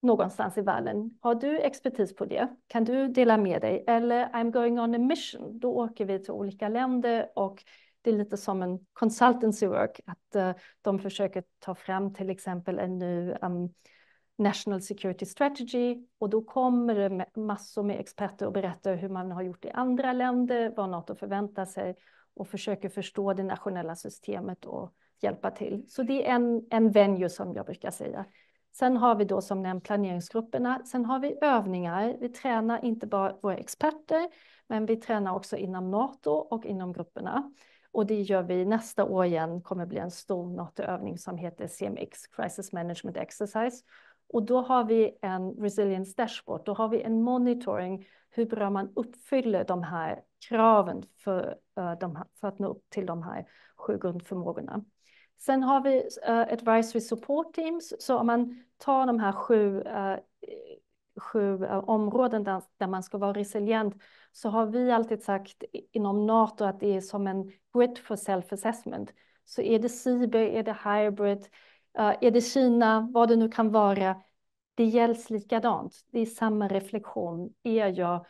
någonstans i världen. Har du expertis på det? Kan du dela med dig? Eller I'm going on a mission. Då åker vi till olika länder och det är lite som en consultancy work, att eh, de försöker ta fram till exempel en ny um, National Security Strategy och då kommer det massor med experter och berättar hur man har gjort i andra länder, vad Nato förväntar sig och försöker förstå det nationella systemet och hjälpa till. Så det är en, en venue som jag brukar säga. Sen har vi då som nämnt planeringsgrupperna. Sen har vi övningar. Vi tränar inte bara våra experter, men vi tränar också inom Nato och inom grupperna. Och det gör vi nästa år igen, kommer bli en stor NATO-övning som heter CMX, Crisis Management Exercise. Och då har vi en resilience dashboard, då har vi en monitoring hur bra man uppfyller de här kraven för, eh, de här, för att nå upp till de här sju grundförmågorna. Sen har vi eh, advisory support teams, så om man tar de här sju, eh, sju eh, områden där, där man ska vara resilient så har vi alltid sagt inom Nato att det är som en grid for self-assessment. Så är det cyber, är det hybrid, är det Kina, vad det nu kan vara, det gälls likadant. Det är samma reflektion. Är jag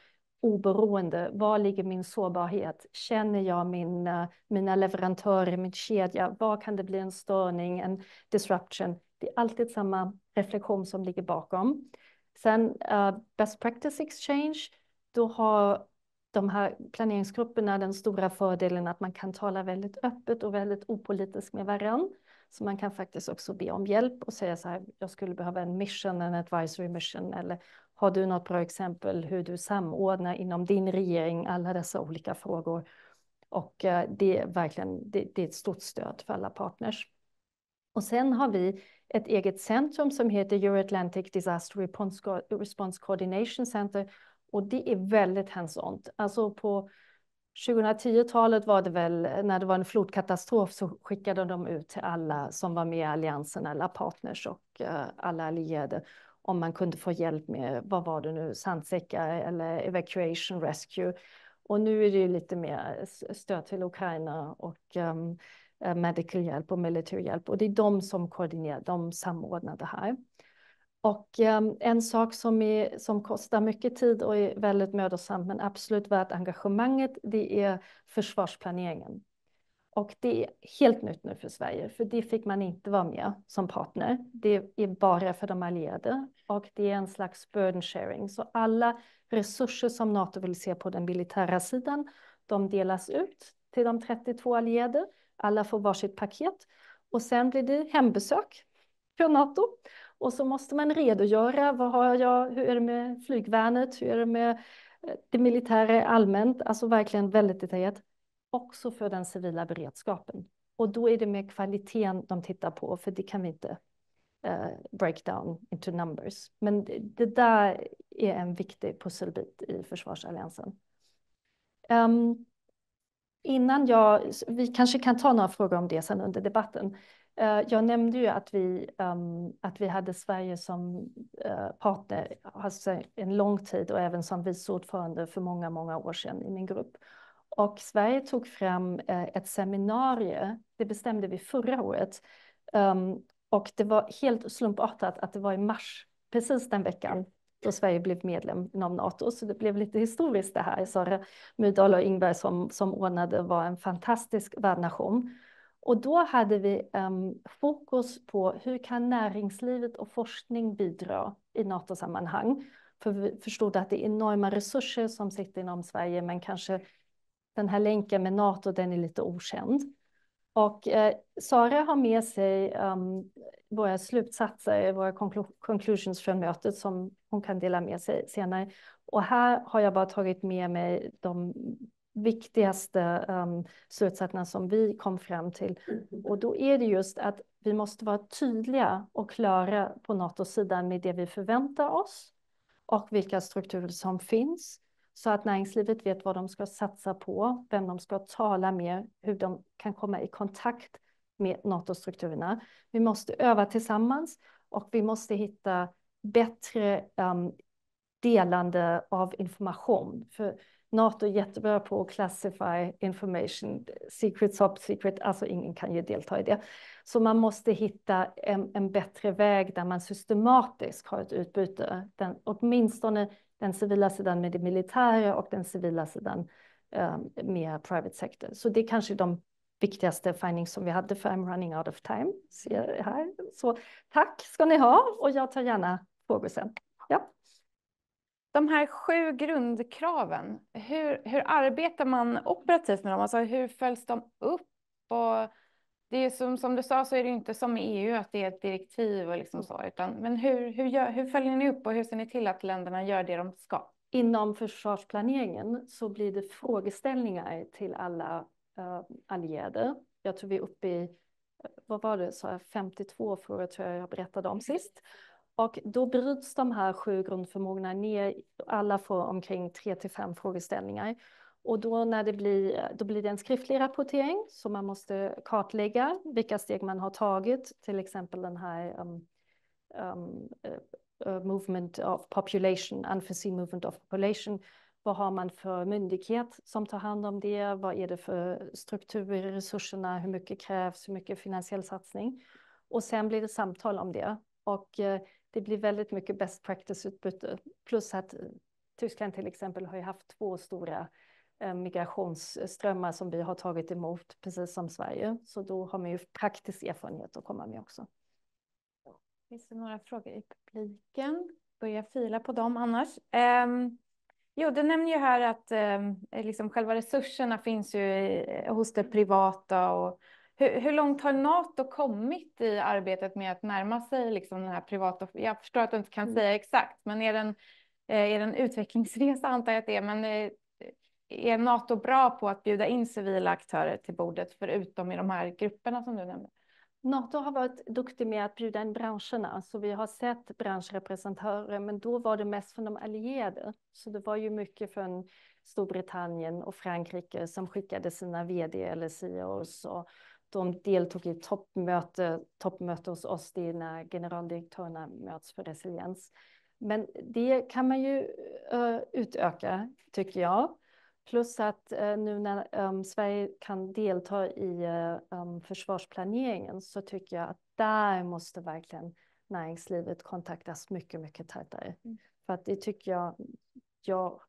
oberoende. Var ligger min sårbarhet? Känner jag min, eh, mina leverantörer, min kedja? Var kan det bli en störning, en disruption? Det är alltid samma reflektion som ligger bakom. Sen uh, Best Practice Exchange, då har de här planeringsgrupperna den stora fördelen att man kan tala väldigt öppet och väldigt opolitiskt med varandra. Så man kan faktiskt också be om hjälp och säga så här, jag skulle behöva en mission, en advisory mission eller har du något bra exempel hur du samordnar inom din regering alla dessa olika frågor? Och eh, det är verkligen det, är ett stort stöd för alla partners. Och sen har vi ett eget centrum som heter Euroatlantic Disaster Response Coordination Center och det är väldigt hands-on. Alltså på 2010-talet var det väl när det var en flodkatastrof så skickade de ut till alla som var med i alliansen, alla partners och eh, alla allierade om man kunde få hjälp med, vad var det nu, sandsäckar eller evacuation rescue. Och nu är det ju lite mer stöd till Ukraina och um, medical hjälp och militär hjälp. Och det är de som koordinerar, de samordnar det här. Och um, en sak som, är, som kostar mycket tid och är väldigt mödosamt men absolut värt engagemanget, det är försvarsplaneringen. Och det är helt nytt nu för Sverige, för det fick man inte vara med som partner. Det är bara för de allierade och det är en slags burden sharing. Så alla resurser som Nato vill se på den militära sidan, de delas ut till de 32 allierade. Alla får varsitt paket och sen blir det hembesök för Nato. Och så måste man redogöra, vad har jag, hur är det med flygvärnet, hur är det med eh, det militära allmänt, alltså verkligen väldigt detaljerat också för den civila beredskapen. Och då är det mer kvaliteten de tittar på, för det kan vi inte uh, break down into numbers. Men det, det där är en viktig pusselbit i försvarsalliansen. Um, innan jag, vi kanske kan ta några frågor om det sen under debatten. Eh, jag nämnde ju att vi, ehm, att vi hade Sverige som eh, partner alltså en lång tid och även som vice ordförande för många, många år sedan i min grupp. Och Sverige tog fram eh, ett seminarium, det bestämde vi förra året. Ehm, och det var helt slumpartat att det var i mars, precis den veckan, då Sverige blev medlem inom Nato. Så det blev lite historiskt det här. Sara Myrdal och Ingvar som, som ordnade var en fantastisk värdnation. Och då hade vi um, fokus på hur kan näringslivet och forskning bidra i NATO-sammanhang. För vi förstod att det är enorma resurser som sitter inom Sverige, men kanske den här länken med Nato, den är lite okänd. Och eh, Sara har med sig um, våra slutsatser, våra conclusions från mötet som hon kan dela med sig senare. Och här har jag bara tagit med mig de viktigaste um, slutsatserna som vi kom fram till. Mm. Och då är det just att vi måste vara tydliga och klara på Nato-sidan med det vi förväntar oss och vilka strukturer som finns så att näringslivet vet vad de ska satsa på, vem de ska tala med, hur de kan komma i kontakt med NATO-strukturerna. Vi måste öva tillsammans och vi måste hitta bättre um, delande av information. För Nato är jättebra på att classify information, secret, top secret, alltså ingen kan ju delta i det. Så man måste hitta en, en bättre väg där man systematiskt har ett utbyte, den, åtminstone den civila sidan med det militära och den civila sidan ehm, med private sector. Så det är kanske de viktigaste findings som vi hade, för I'm running out of time. Ser här. Så tack ska ni ha och jag tar gärna frågor sen. Ja. De här sju grundkraven, hur, hur arbetar man operativt med dem? Alltså hur följs de upp? Och det är som, som du sa så är det inte som i EU att det är ett direktiv och liksom så, utan men hur, hur, gör, hur följer ni upp och hur ser ni till att länderna gör det de ska? Inom försvarsplaneringen så blir det frågeställningar till alla eh, allierade. Jag tror vi är uppe i, vad var det, så 52 frågor tror jag jag berättade om sist. Och då bryts de här sju grundförmågorna ner, alla får omkring tre till fem frågeställningar. Och då, när det blir, då blir det en skriftlig rapportering så man måste kartlägga vilka steg man har tagit, till exempel den här um, um, uh, movement of population, unforeseen movement of population. Vad har man för myndighet som tar hand om det? Vad är det för strukturer i resurserna? Hur mycket krävs? Hur mycket finansiell satsning? Och sen blir det samtal om det. Och eh, det blir väldigt mycket best practice-utbyte. Plus att Tyskland till exempel har ju haft två stora Eh, migrationsströmmar som vi har tagit emot, precis som Sverige. Så då har man ju praktisk erfarenhet att komma med också. Finns det några frågor i publiken? Börja fila på dem annars. Um, jo, du nämner ju här att um, liksom själva resurserna finns ju i, eh, hos det privata. Och hur, hur, långt har Nato kommit i arbetet med att närma sig liksom den här privata? Jag förstår att du inte kan mm. säga exakt, men är den, eh, är den utvecklingsresa antar jag att det är, men är Nato bra på att bjuda in civila aktörer till bordet, förutom i de här grupperna som du nämnde? Nato har varit duktig med att bjuda in branscherna, så alltså, vi har sett branschrepresentanter, men då var det mest från de allierade. Så det var ju mycket från Storbritannien och Frankrike som skickade sina vd eller CEOs och de deltog i toppmöte, toppmöte hos oss, det är när generaldirektörerna möts för resiliens. Men det kan man ju uh, utöka, tycker jag. Plus att eh, nu när ehm, Sverige kan delta i eh, ehm, försvarsplaneringen så tycker jag att där måste verkligen näringslivet kontaktas mycket, mycket tajtare. Mm. För att det tycker jag, jag,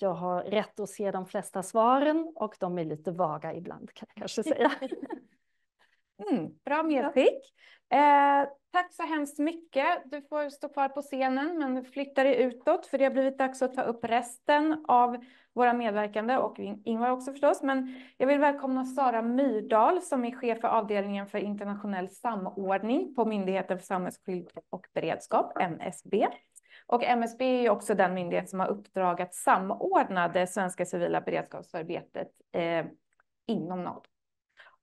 jag har rätt att se de flesta svaren och de är lite vaga ibland kan jag kanske säga. [LAUGHS] mm, bra medskick. Eh, Tack så hemskt mycket. Du får stå kvar på scenen, men flytta dig utåt, för det har blivit dags att ta upp resten av våra medverkande och Ingvar också förstås. Men jag vill välkomna Sara Myrdal som är chef för avdelningen för internationell samordning på Myndigheten för samhällsskydd och beredskap, MSB. Och MSB är också den myndighet som har uppdrag att samordna det svenska civila beredskapsarbetet eh, inom Nato.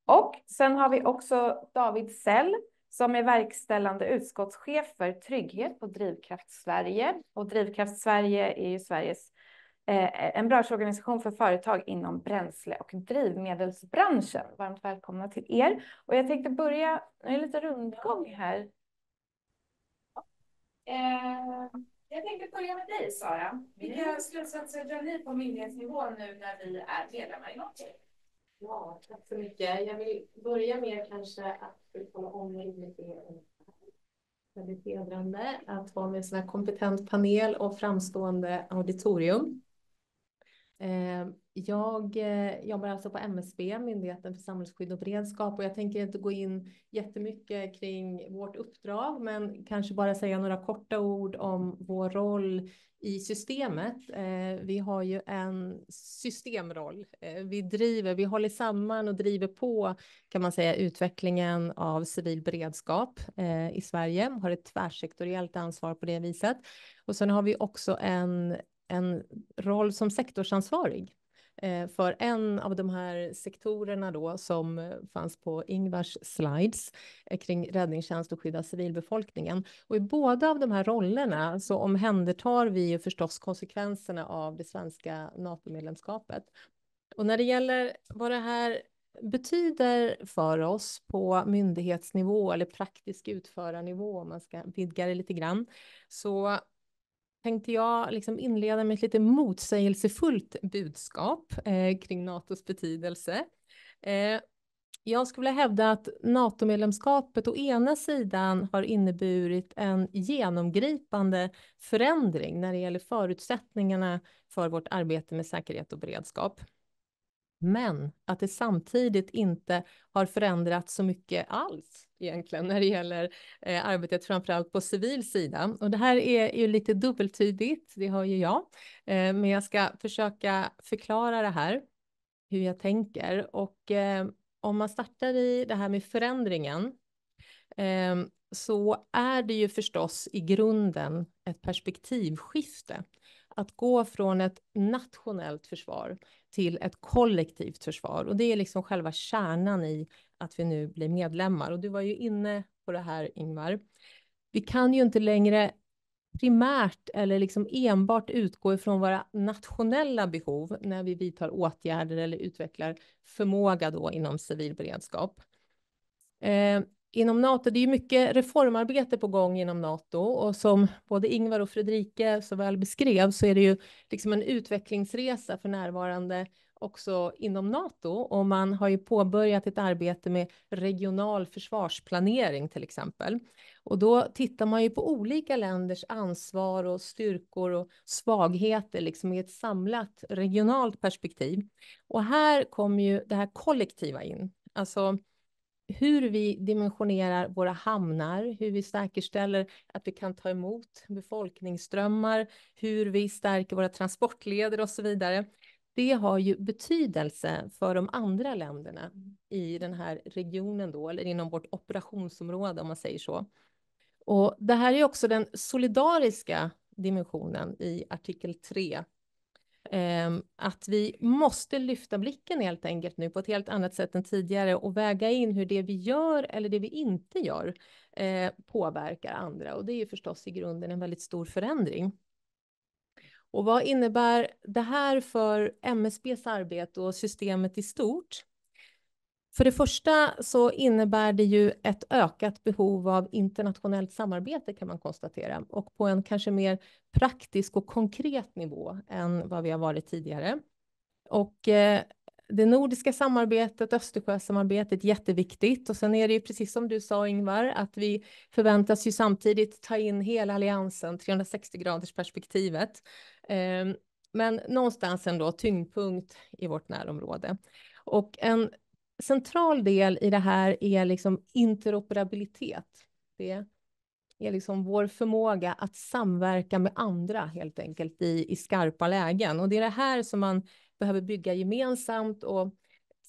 Och sen har vi också David Sell som är verkställande utskottschef för trygghet på Drivkraft Sverige. Och Drivkraft Sverige är ju Sveriges eh, en branschorganisation för företag inom bränsle och drivmedelsbranschen. Varmt välkomna till er. Och jag tänkte börja, Nu är det lite rundgång här. Eh, jag tänkte börja med dig Sara. Mm. Vilka slutsatser drar ni på myndighetsnivå nu när vi är medlemmar i Norrköping? Ja, tack så mycket. Jag vill börja med kanske att tala om vad IVT är. Väldigt hedrande att vara med en kompetent panel och framstående auditorium. Eh, jag eh, jobbar alltså på MSB, Myndigheten för samhällsskydd och beredskap och jag tänker inte gå in jättemycket kring vårt uppdrag men kanske bara säga några korta ord om vår roll i systemet. Eh, vi har ju en systemroll. Eh, vi driver, vi håller samman och driver på kan man säga utvecklingen av civil beredskap eh, i Sverige, har ett tvärsektoriellt ansvar på det viset. Och sen har vi också en en roll som sektorsansvarig Eh, för en av de här sektorerna då som eh, fanns på Ingvars slides eh, kring räddningstjänst och skydda civilbefolkningen. Och i båda av de här rollerna så omhändertar vi ju förstås konsekvenserna av det svenska NATO-medlemskapet. Och när det gäller vad det här betyder för oss på myndighetsnivå eller praktisk utförarnivå, om man ska vidga det lite grann, så tänkte jag liksom inleda med ett lite motsägelsefullt budskap eh, kring NATOs betydelse. Eh, jag skulle vilja hävda att NATO-medlemskapet å ena sidan har inneburit en genomgripande förändring när det gäller förutsättningarna för vårt arbete med säkerhet och beredskap men att det samtidigt inte har förändrats så mycket alls egentligen när det gäller eh, arbetet framförallt på civil sida. Och det här är ju lite dubbeltydigt, det har ju jag, eh, men jag ska försöka förklara det här, hur jag tänker. Och eh, om man startar i det här med förändringen eh, så är det ju förstås i grunden ett perspektivskifte att gå från ett nationellt försvar till ett kollektivt försvar. Och det är liksom själva kärnan i att vi nu blir medlemmar. Och du var ju inne på det här, Ingvar. Vi kan ju inte längre primärt eller liksom enbart utgå ifrån våra nationella behov när vi vidtar åtgärder eller utvecklar förmåga då inom civil beredskap. Eh, inom Nato. Det är ju mycket reformarbete på gång inom Nato och som både Ingvar och Fredrike så väl beskrev så är det ju liksom en utvecklingsresa för närvarande också inom Nato och man har ju påbörjat ett arbete med regional försvarsplanering till exempel. Och då tittar man ju på olika länders ansvar och styrkor och svagheter liksom i ett samlat regionalt perspektiv. Och här kommer ju det här kollektiva in. Alltså hur vi dimensionerar våra hamnar, hur vi säkerställer att vi kan ta emot befolkningsströmmar, hur vi stärker våra transportleder och så vidare. Det har ju betydelse för de andra länderna i den här regionen då, eller inom vårt operationsområde om man säger så. Och det här är också den solidariska dimensionen i artikel 3 Ehm, att vi måste lyfta blicken helt enkelt nu på ett helt annat sätt än tidigare och väga in hur det vi gör eller det vi inte gör eh, påverkar andra. Och det är ju förstås i grunden en väldigt stor förändring. Och vad innebär det här för MSBs arbete och systemet i stort? För det första så innebär det ju ett ökat behov av internationellt samarbete kan man konstatera och på en kanske mer praktisk och konkret nivå än vad vi har varit tidigare. Och eh, det nordiska samarbetet, Östersjösamarbetet, jätteviktigt. Och sen är det ju precis som du sa Ingvar, att vi förväntas ju samtidigt ta in hela alliansen, 360 graders perspektivet. Ehm, men någonstans ändå tyngdpunkt i vårt närområde. Och en central del i det här är liksom interoperabilitet. Det är liksom vår förmåga att samverka med andra helt enkelt i, i skarpa lägen. Och det är det här som man behöver bygga gemensamt. Och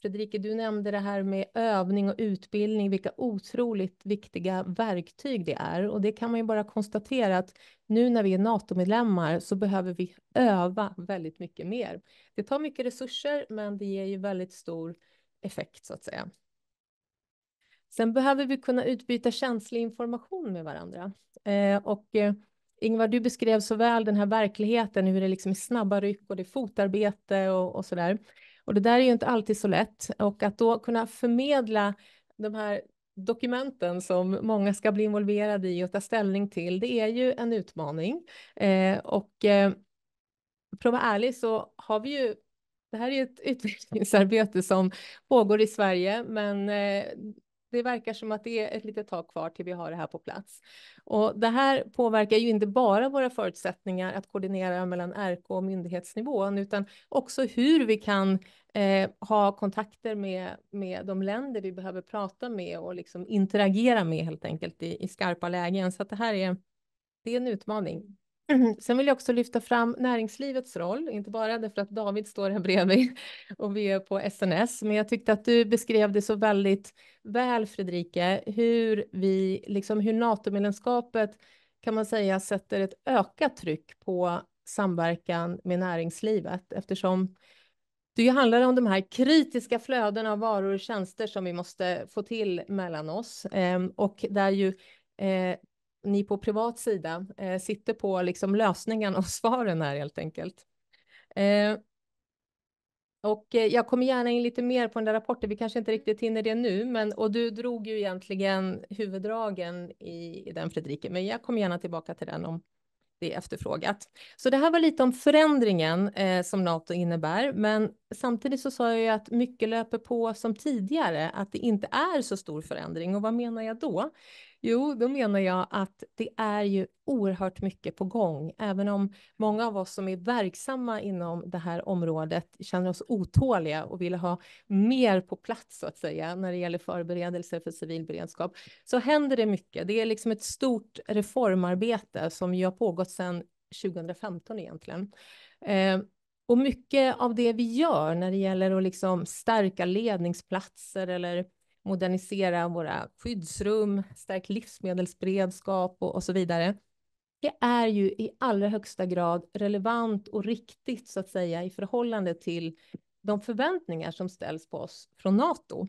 Fredrike, du nämnde det här med övning och utbildning, vilka otroligt viktiga verktyg det är. Och det kan man ju bara konstatera att nu när vi är NATO-medlemmar så behöver vi öva väldigt mycket mer. Det tar mycket resurser, men det ger ju väldigt stor effekt så att säga. Sen behöver vi kunna utbyta känslig information med varandra. Eh, och eh, Ingvar, du beskrev så väl den här verkligheten, hur det liksom är snabba ryck och det är fotarbete och, och så där. Och det där är ju inte alltid så lätt. Och att då kunna förmedla de här dokumenten som många ska bli involverade i och ta ställning till, det är ju en utmaning. Eh, och eh, för att vara ärlig så har vi ju det här är ett utvecklingsarbete som pågår i Sverige, men eh, det verkar som att det är ett litet tag kvar till vi har det här på plats. Och det här påverkar ju inte bara våra förutsättningar att koordinera mellan RK och myndighetsnivån, utan också hur vi kan eh, ha kontakter med, med de länder vi behöver prata med och liksom interagera med helt enkelt i, i skarpa lägen. Så det här är, det är en utmaning. Mm-hmm. Sen vill jag också lyfta fram näringslivets roll, inte bara därför att David står här bredvid [LAUGHS] och vi är på SNS, men jag tyckte att du beskrev det så väldigt väl, Fredrika, hur vi, liksom hur NATO-medlemskapet kan man säga sätter ett ökat tryck på samverkan med näringslivet eftersom det handlar om de här kritiska flödena av varor och tjänster som vi måste få till mellan oss ehm, och där ju eh, ni på privat sida eh, sitter på liksom lösningen och [LAUGHS] svaren här helt enkelt. Eh, och eh, jag kommer gärna in lite mer på den där rapporten. Vi kanske inte riktigt hinner det nu, men och du drog ju egentligen huvuddragen i, i den Fredrike, men jag kommer gärna tillbaka till den om det är efterfrågat. Så det här var lite om förändringen eh, som NATO innebär, men samtidigt så sa jag ju att mycket löper på som tidigare, att det inte är så stor förändring. Och vad menar jag då? Jo, då menar jag att det är ju oerhört mycket på gång. Även om många av oss som är verksamma inom det här området känner oss otåliga och vill ha mer på plats så att säga när det gäller förberedelser för civil beredskap så händer det mycket. Det är liksom ett stort reformarbete som ju har pågått sedan 2015 egentligen. Eh, och mycket av det vi gör när det gäller att liksom stärka ledningsplatser eller modernisera våra skyddsrum, stärkt livsmedelsberedskap och, och så vidare. Det är ju i allra högsta grad relevant och riktigt så att säga i förhållande till de förväntningar som ställs på oss från Nato.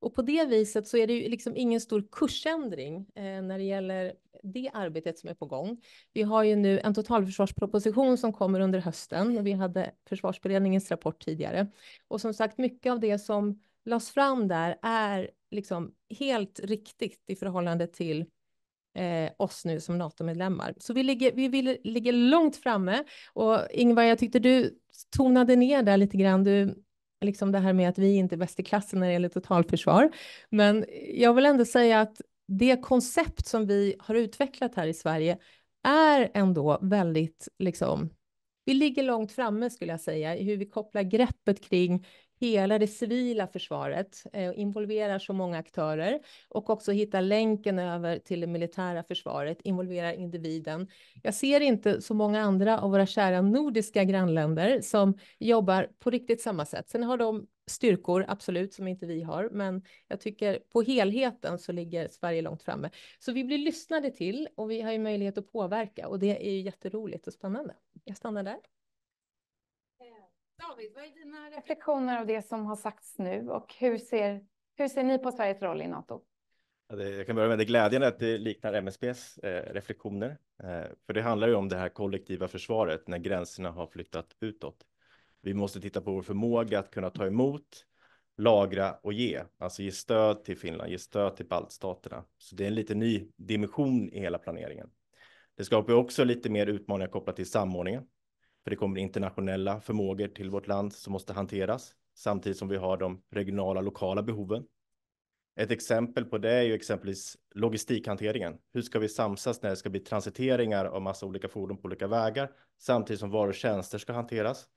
Och på det viset så är det ju liksom ingen stor kursändring eh, när det gäller det arbetet som är på gång. Vi har ju nu en totalförsvarsproposition som kommer under hösten vi hade försvarsberedningens rapport tidigare. Och som sagt, mycket av det som lades fram där är liksom helt riktigt i förhållande till eh, oss nu som NATO-medlemmar. Så vi ligger, vi vill, ligger långt framme. Och Ingvar, jag tyckte du tonade ner där lite grann. Du, liksom det här med att vi inte är bäst i klassen när det gäller totalförsvar. Men jag vill ändå säga att det koncept som vi har utvecklat här i Sverige är ändå väldigt liksom vi ligger långt framme skulle jag säga i hur vi kopplar greppet kring hela det civila försvaret, eh, involverar så många aktörer och också hitta länken över till det militära försvaret, involverar individen. Jag ser inte så många andra av våra kära nordiska grannländer som jobbar på riktigt samma sätt. Sen har de styrkor, absolut, som inte vi har, men jag tycker på helheten så ligger Sverige långt framme. Så vi blir lyssnade till och vi har ju möjlighet att påverka och det är ju jätteroligt och spännande. Jag stannar där. David, vad är dina reflektioner av det som har sagts nu och hur ser, hur ser ni på Sveriges roll i Nato? jag kan börja med det glädjande att det liknar MSBs eh, reflektioner, eh, för det handlar ju om det här kollektiva försvaret när gränserna har flyttat utåt. Vi måste titta på vår förmåga att kunna ta emot, lagra och ge, alltså ge stöd till Finland, ge stöd till baltstaterna. Så det är en lite ny dimension i hela planeringen. Det skapar också lite mer utmaningar kopplat till samordningen. För det kommer internationella förmågor till vårt land som måste hanteras samtidigt som vi har de regionala lokala behoven. Ett exempel på det är ju exempelvis logistikhanteringen. Hur ska vi samsas när det ska bli transiteringar av massa olika fordon på olika vägar samtidigt som varor och tjänster ska hanteras?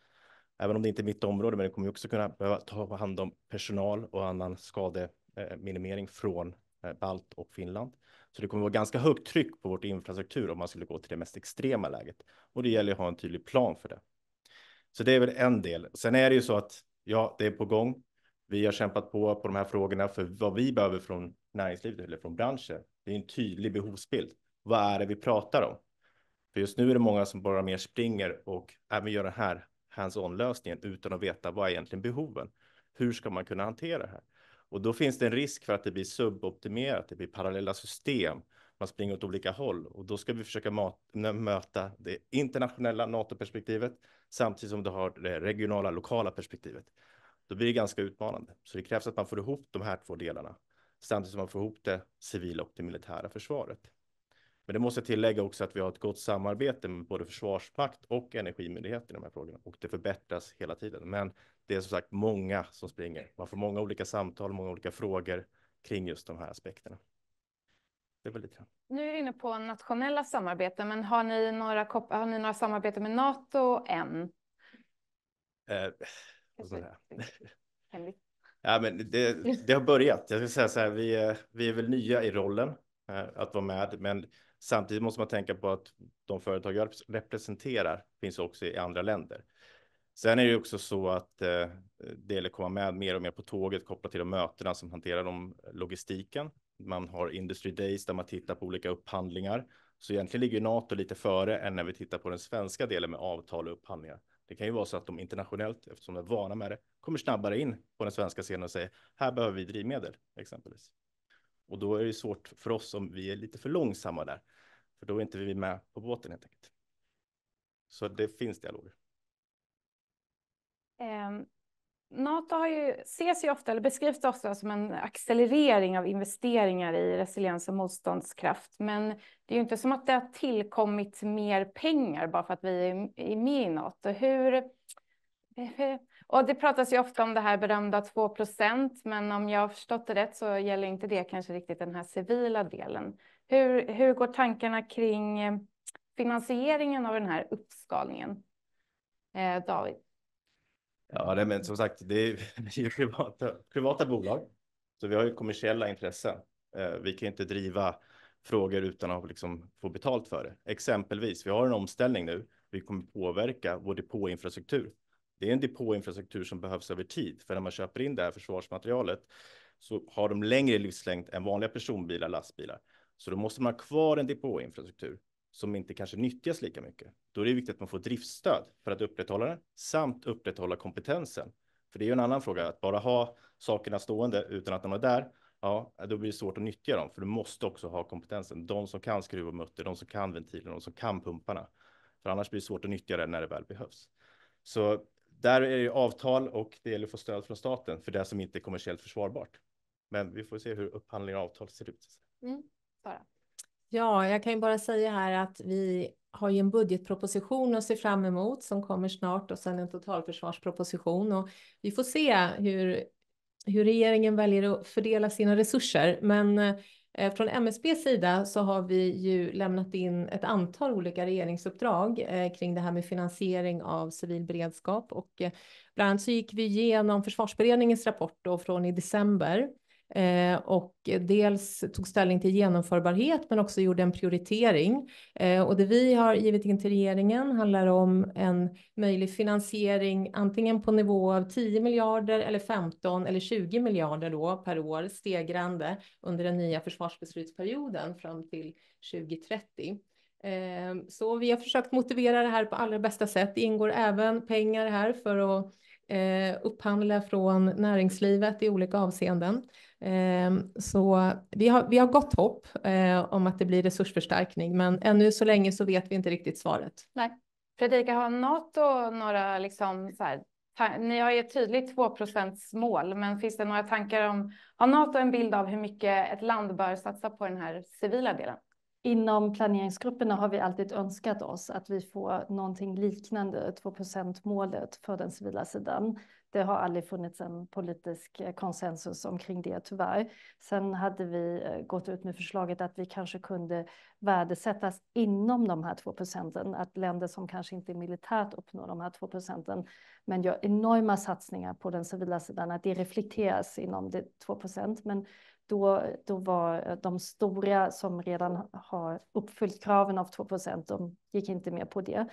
Även om det inte är mitt område, men det kommer också kunna behöva ta hand om personal och annan skademinimering från eh, Balt och Finland. Så det kommer vara ganska högt tryck på vårt infrastruktur om man skulle gå till det mest extrema läget. Och det gäller att ha en tydlig plan för det. Så det är väl en del. Sen är det ju så att ja, det är på gång. Vi har kämpat på på de här frågorna för vad vi behöver från näringslivet eller från branschen. Det är en tydlig behovsbild. Vad är det vi pratar om? För just nu är det många som bara mer springer och även gör den här hands-on lösningen utan att veta vad är egentligen behoven. Hur ska man kunna hantera det här? Och då finns det en risk för att det blir suboptimerat, det blir parallella system, man springer åt olika håll. Och då ska vi försöka möta det internationella NATO-perspektivet samtidigt som du har det regionala, lokala perspektivet. Då blir det ganska utmanande. Så det krävs att man får ihop de här två delarna samtidigt som man får ihop det civila och det militära försvaret. Men det måste jag tillägga också att vi har ett gott samarbete med både Försvarsmakt och Energimyndigheten i de här frågorna och det förbättras hela tiden. Men det är som sagt många som springer. Man får många olika samtal, många olika frågor kring just de här aspekterna. Det var lite. Nu är du inne på nationella samarbeten, men har ni några, har ni några samarbeten med Nato än? Eh, ja, men det, det, har börjat. Jag ska säga så här, vi, eh, vi är väl nya i rollen eh, att vara med, men Samtidigt måste man tänka på att de företag jag representerar finns också i andra länder. Sen är det också så att eh, det gäller att komma med mer och mer på tåget kopplat till de mötena som hanterar om logistiken. Man har Industry Days där man tittar på olika upphandlingar. Så egentligen ligger NATO lite före än när vi tittar på den svenska delen med avtal och upphandlingar. Det kan ju vara så att de internationellt, eftersom de är vana med det, kommer snabbare in på den svenska scenen och säger här behöver vi drivmedel exempelvis. Och då är det svårt för oss om vi är lite för långsamma där. För då är inte vi med på båten helt enkelt. Så det finns dialoger. Um, Nato har ju, ses ju ofta, eller beskrivs ofta som en accelerering av investeringar i resiliens och motståndskraft. Men det är ju inte som att det har tillkommit mer pengar bara för att vi är med i Nato. Hur, [LAUGHS] och det pratas ju ofta om det här berömda 2 men om jag har förstått det rätt så gäller inte det kanske riktigt den här civila delen. Hur, hur går tankarna kring eh, finansieringen av den här uppskalningen? Eh, David? Ja, det, men som sagt, [LAUGHS] det är, ju privata, privata bolag, så vi har ju kommersiella intressen. Eh, vi kan inte driva frågor utan att liksom få betalt för det. Exempelvis, vi har en omställning nu. Vi kommer påverka vår depåinfrastruktur. Det är en depåinfrastruktur som behövs över tid, för när man köper in det här försvarsmaterialet så har de längre livslängd än vanliga personbilar, lastbilar. Så då måste man ha kvar en depåinfrastruktur som inte kanske nyttjas lika mycket. Då är det viktigt att man får driftstöd för att upprätthålla den samt upprätthålla kompetensen. För det är ju en annan fråga att bara ha sakerna stående utan att de är där. Ja, då blir det svårt att nyttja dem, för du måste också ha kompetensen. De som kan skruva mutter, de som kan ventilerna de som kan pumparna. För annars blir det svårt att nyttja det när det väl behövs. Så där är det avtal och det gäller att få stöd från staten för det som inte är kommersiellt försvarbart. Men vi får se hur upphandling och avtal ser ut. Mm. Bara. Ja, jag kan ju bara säga här att vi har ju en budgetproposition att se fram emot som kommer snart och sen en totalförsvarsproposition och vi får se hur, hur regeringen väljer att fördela sina resurser. Men eh, från MSB sida så har vi ju lämnat in ett antal olika regeringsuppdrag eh, kring det här med finansiering av civil beredskap och eh, bland annat så gick vi igenom försvarsberedningens rapport då från i december Eh, och dels tog ställning till genomförbarhet men också gjorde en prioritering. Eh, och det vi har givit in till regeringen handlar om en möjlig finansiering antingen på nivå av 10 miljarder eller 15 eller 20 miljarder då per år stegrande under den nya försvarsbeslutsperioden fram till 2030. Eh, så vi har försökt motivera det här på allra bästa sätt. Det ingår även pengar här för att eh, upphandla från näringslivet i olika avseenden. Eh, så vi har, vi har gott hopp eh, om att det blir resursförstärkning, men ännu så länge så vet vi inte riktigt svaret. Nej. Fredrika, har Nato några liksom så här, ni har ju ett tydligt 2 mål, men finns det några tankar om, har Nato en bild av hur mycket ett land bör satsa på den här civila delen? Inom planeringsgrupperna har vi alltid önskat oss att vi får någonting liknande 2 målet för den civila sidan. Det har aldrig funnits en politisk eh, konsensus omkring det tyvärr. Sen hade vi eh, gått ut med förslaget att vi kanske kunde värdesättas inom de här 2 procenten, att länder som kanske inte militärt uppnår de här 2 procenten, men gör enorma satsningar på den civila sidan, att det reflekteras inom det 2 procent. Men då, då var eh, de stora som redan har uppfyllt kraven av 2 de gick inte med på det.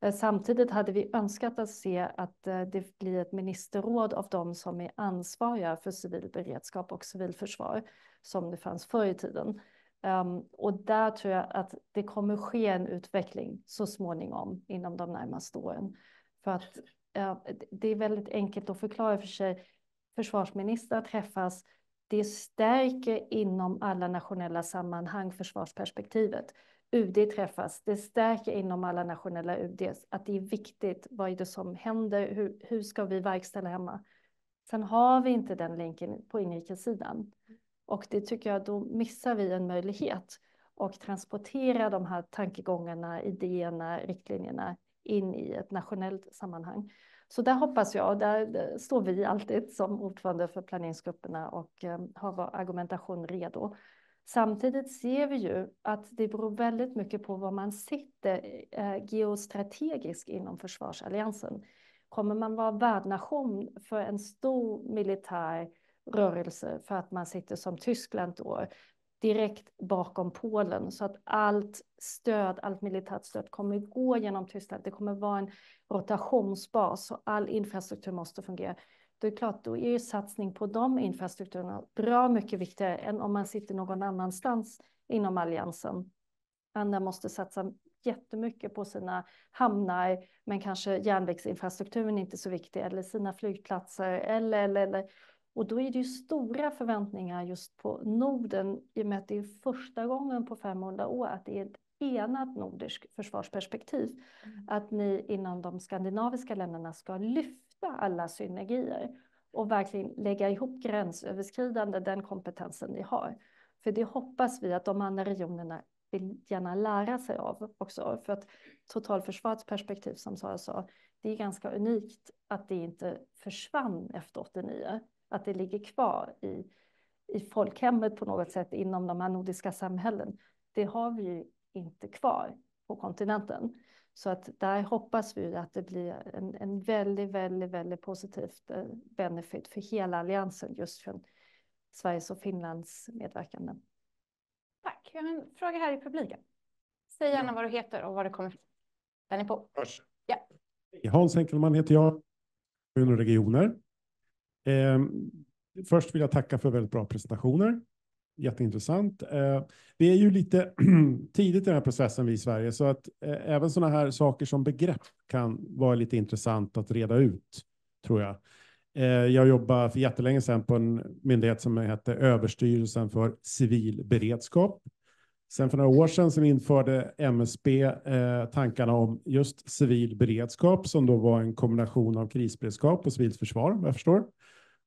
Eh, samtidigt hade vi önskat att se att eh, det blir ett ministerråd av de som är ansvariga för civil beredskap och civilförsvar som det fanns förr i tiden. Ehm, och där tror jag att det kommer ske en utveckling så småningom inom de närmaste åren. För att det är väldigt enkelt att förklara för sig. Försvarsministrar träffas, det stärker inom alla nationella sammanhang försvarsperspektivet. UD träffas, det stärker inom alla nationella UD att det är viktigt, vad är det som händer, hur, hur ska vi verkställa hemma? Sen har vi inte den länken på inrikessidan och det tycker jag, då missar vi en möjlighet och transportera de här tankegångarna, idéerna, riktlinjerna in i ett nationellt sammanhang. Så där hoppas jag, och där står vi alltid som ordförande för planeringsgrupperna och eh, har vår argumentation redo. Samtidigt ser vi ju att det beror väldigt mycket på var man sitter eh, geostrategiskt inom försvarsalliansen. Kommer man vara värdnation för en stor militär rörelse för att man sitter som Tyskland då direkt bakom Polen så att allt stöd, allt militärt stöd kommer gå genom Tyskland. Det kommer vara en rotationsbas och all infrastruktur måste fungera. Då är klart, då är ju satsning på de infrastrukturerna bra mycket viktigare än om man sitter någon annanstans inom alliansen. Andra måste satsa jättemycket på sina hamnar, men kanske järnvägsinfrastrukturen är inte så viktig, eller sina flygplatser, eller, eller, eller och då är det ju stora förväntningar just på Norden i och med att det är första gången på 500 år att det är ett enat nordiskt försvarsperspektiv. Mm. Att ni inom de skandinaviska länderna ska lyfta alla synergier och verkligen lägga ihop gränsöverskridande den kompetensen ni har. För det hoppas vi att de andra regionerna vill gärna lära sig av också. För att totalförsvarets perspektiv, som Sara sa, det är ganska unikt att det inte försvann efter 89 att det ligger kvar i, i folkhemmet på något sätt inom de här nordiska samhällen. Det har vi ju inte kvar på kontinenten. Så att där hoppas vi att det blir en, en väldigt, väldigt, väldigt positivt eh, benefit för hela alliansen just från Sveriges och Finlands medverkande. Tack. Jag har en fråga här i publiken. Säg gärna vad du heter och vad du kommer ifrån. Den är på. Ja. Hans Enkelman heter jag. Kommuner och regioner. Eh, först vill jag tacka för väldigt bra presentationer. Jätteintressant. Eh, vi är ju lite [CLEARS THROAT] tidigt i den här processen, vi i Sverige, så att eh, även sådana här saker som begrepp kan vara lite intressant att reda ut, tror jag. Eh, jag jobbade för jättelänge sedan på en myndighet som hette Överstyrelsen för civil beredskap Sen för några år sedan så införde MSB eh, tankarna om just civil beredskap som då var en kombination av krisberedskap och civilt försvar, jag förstår.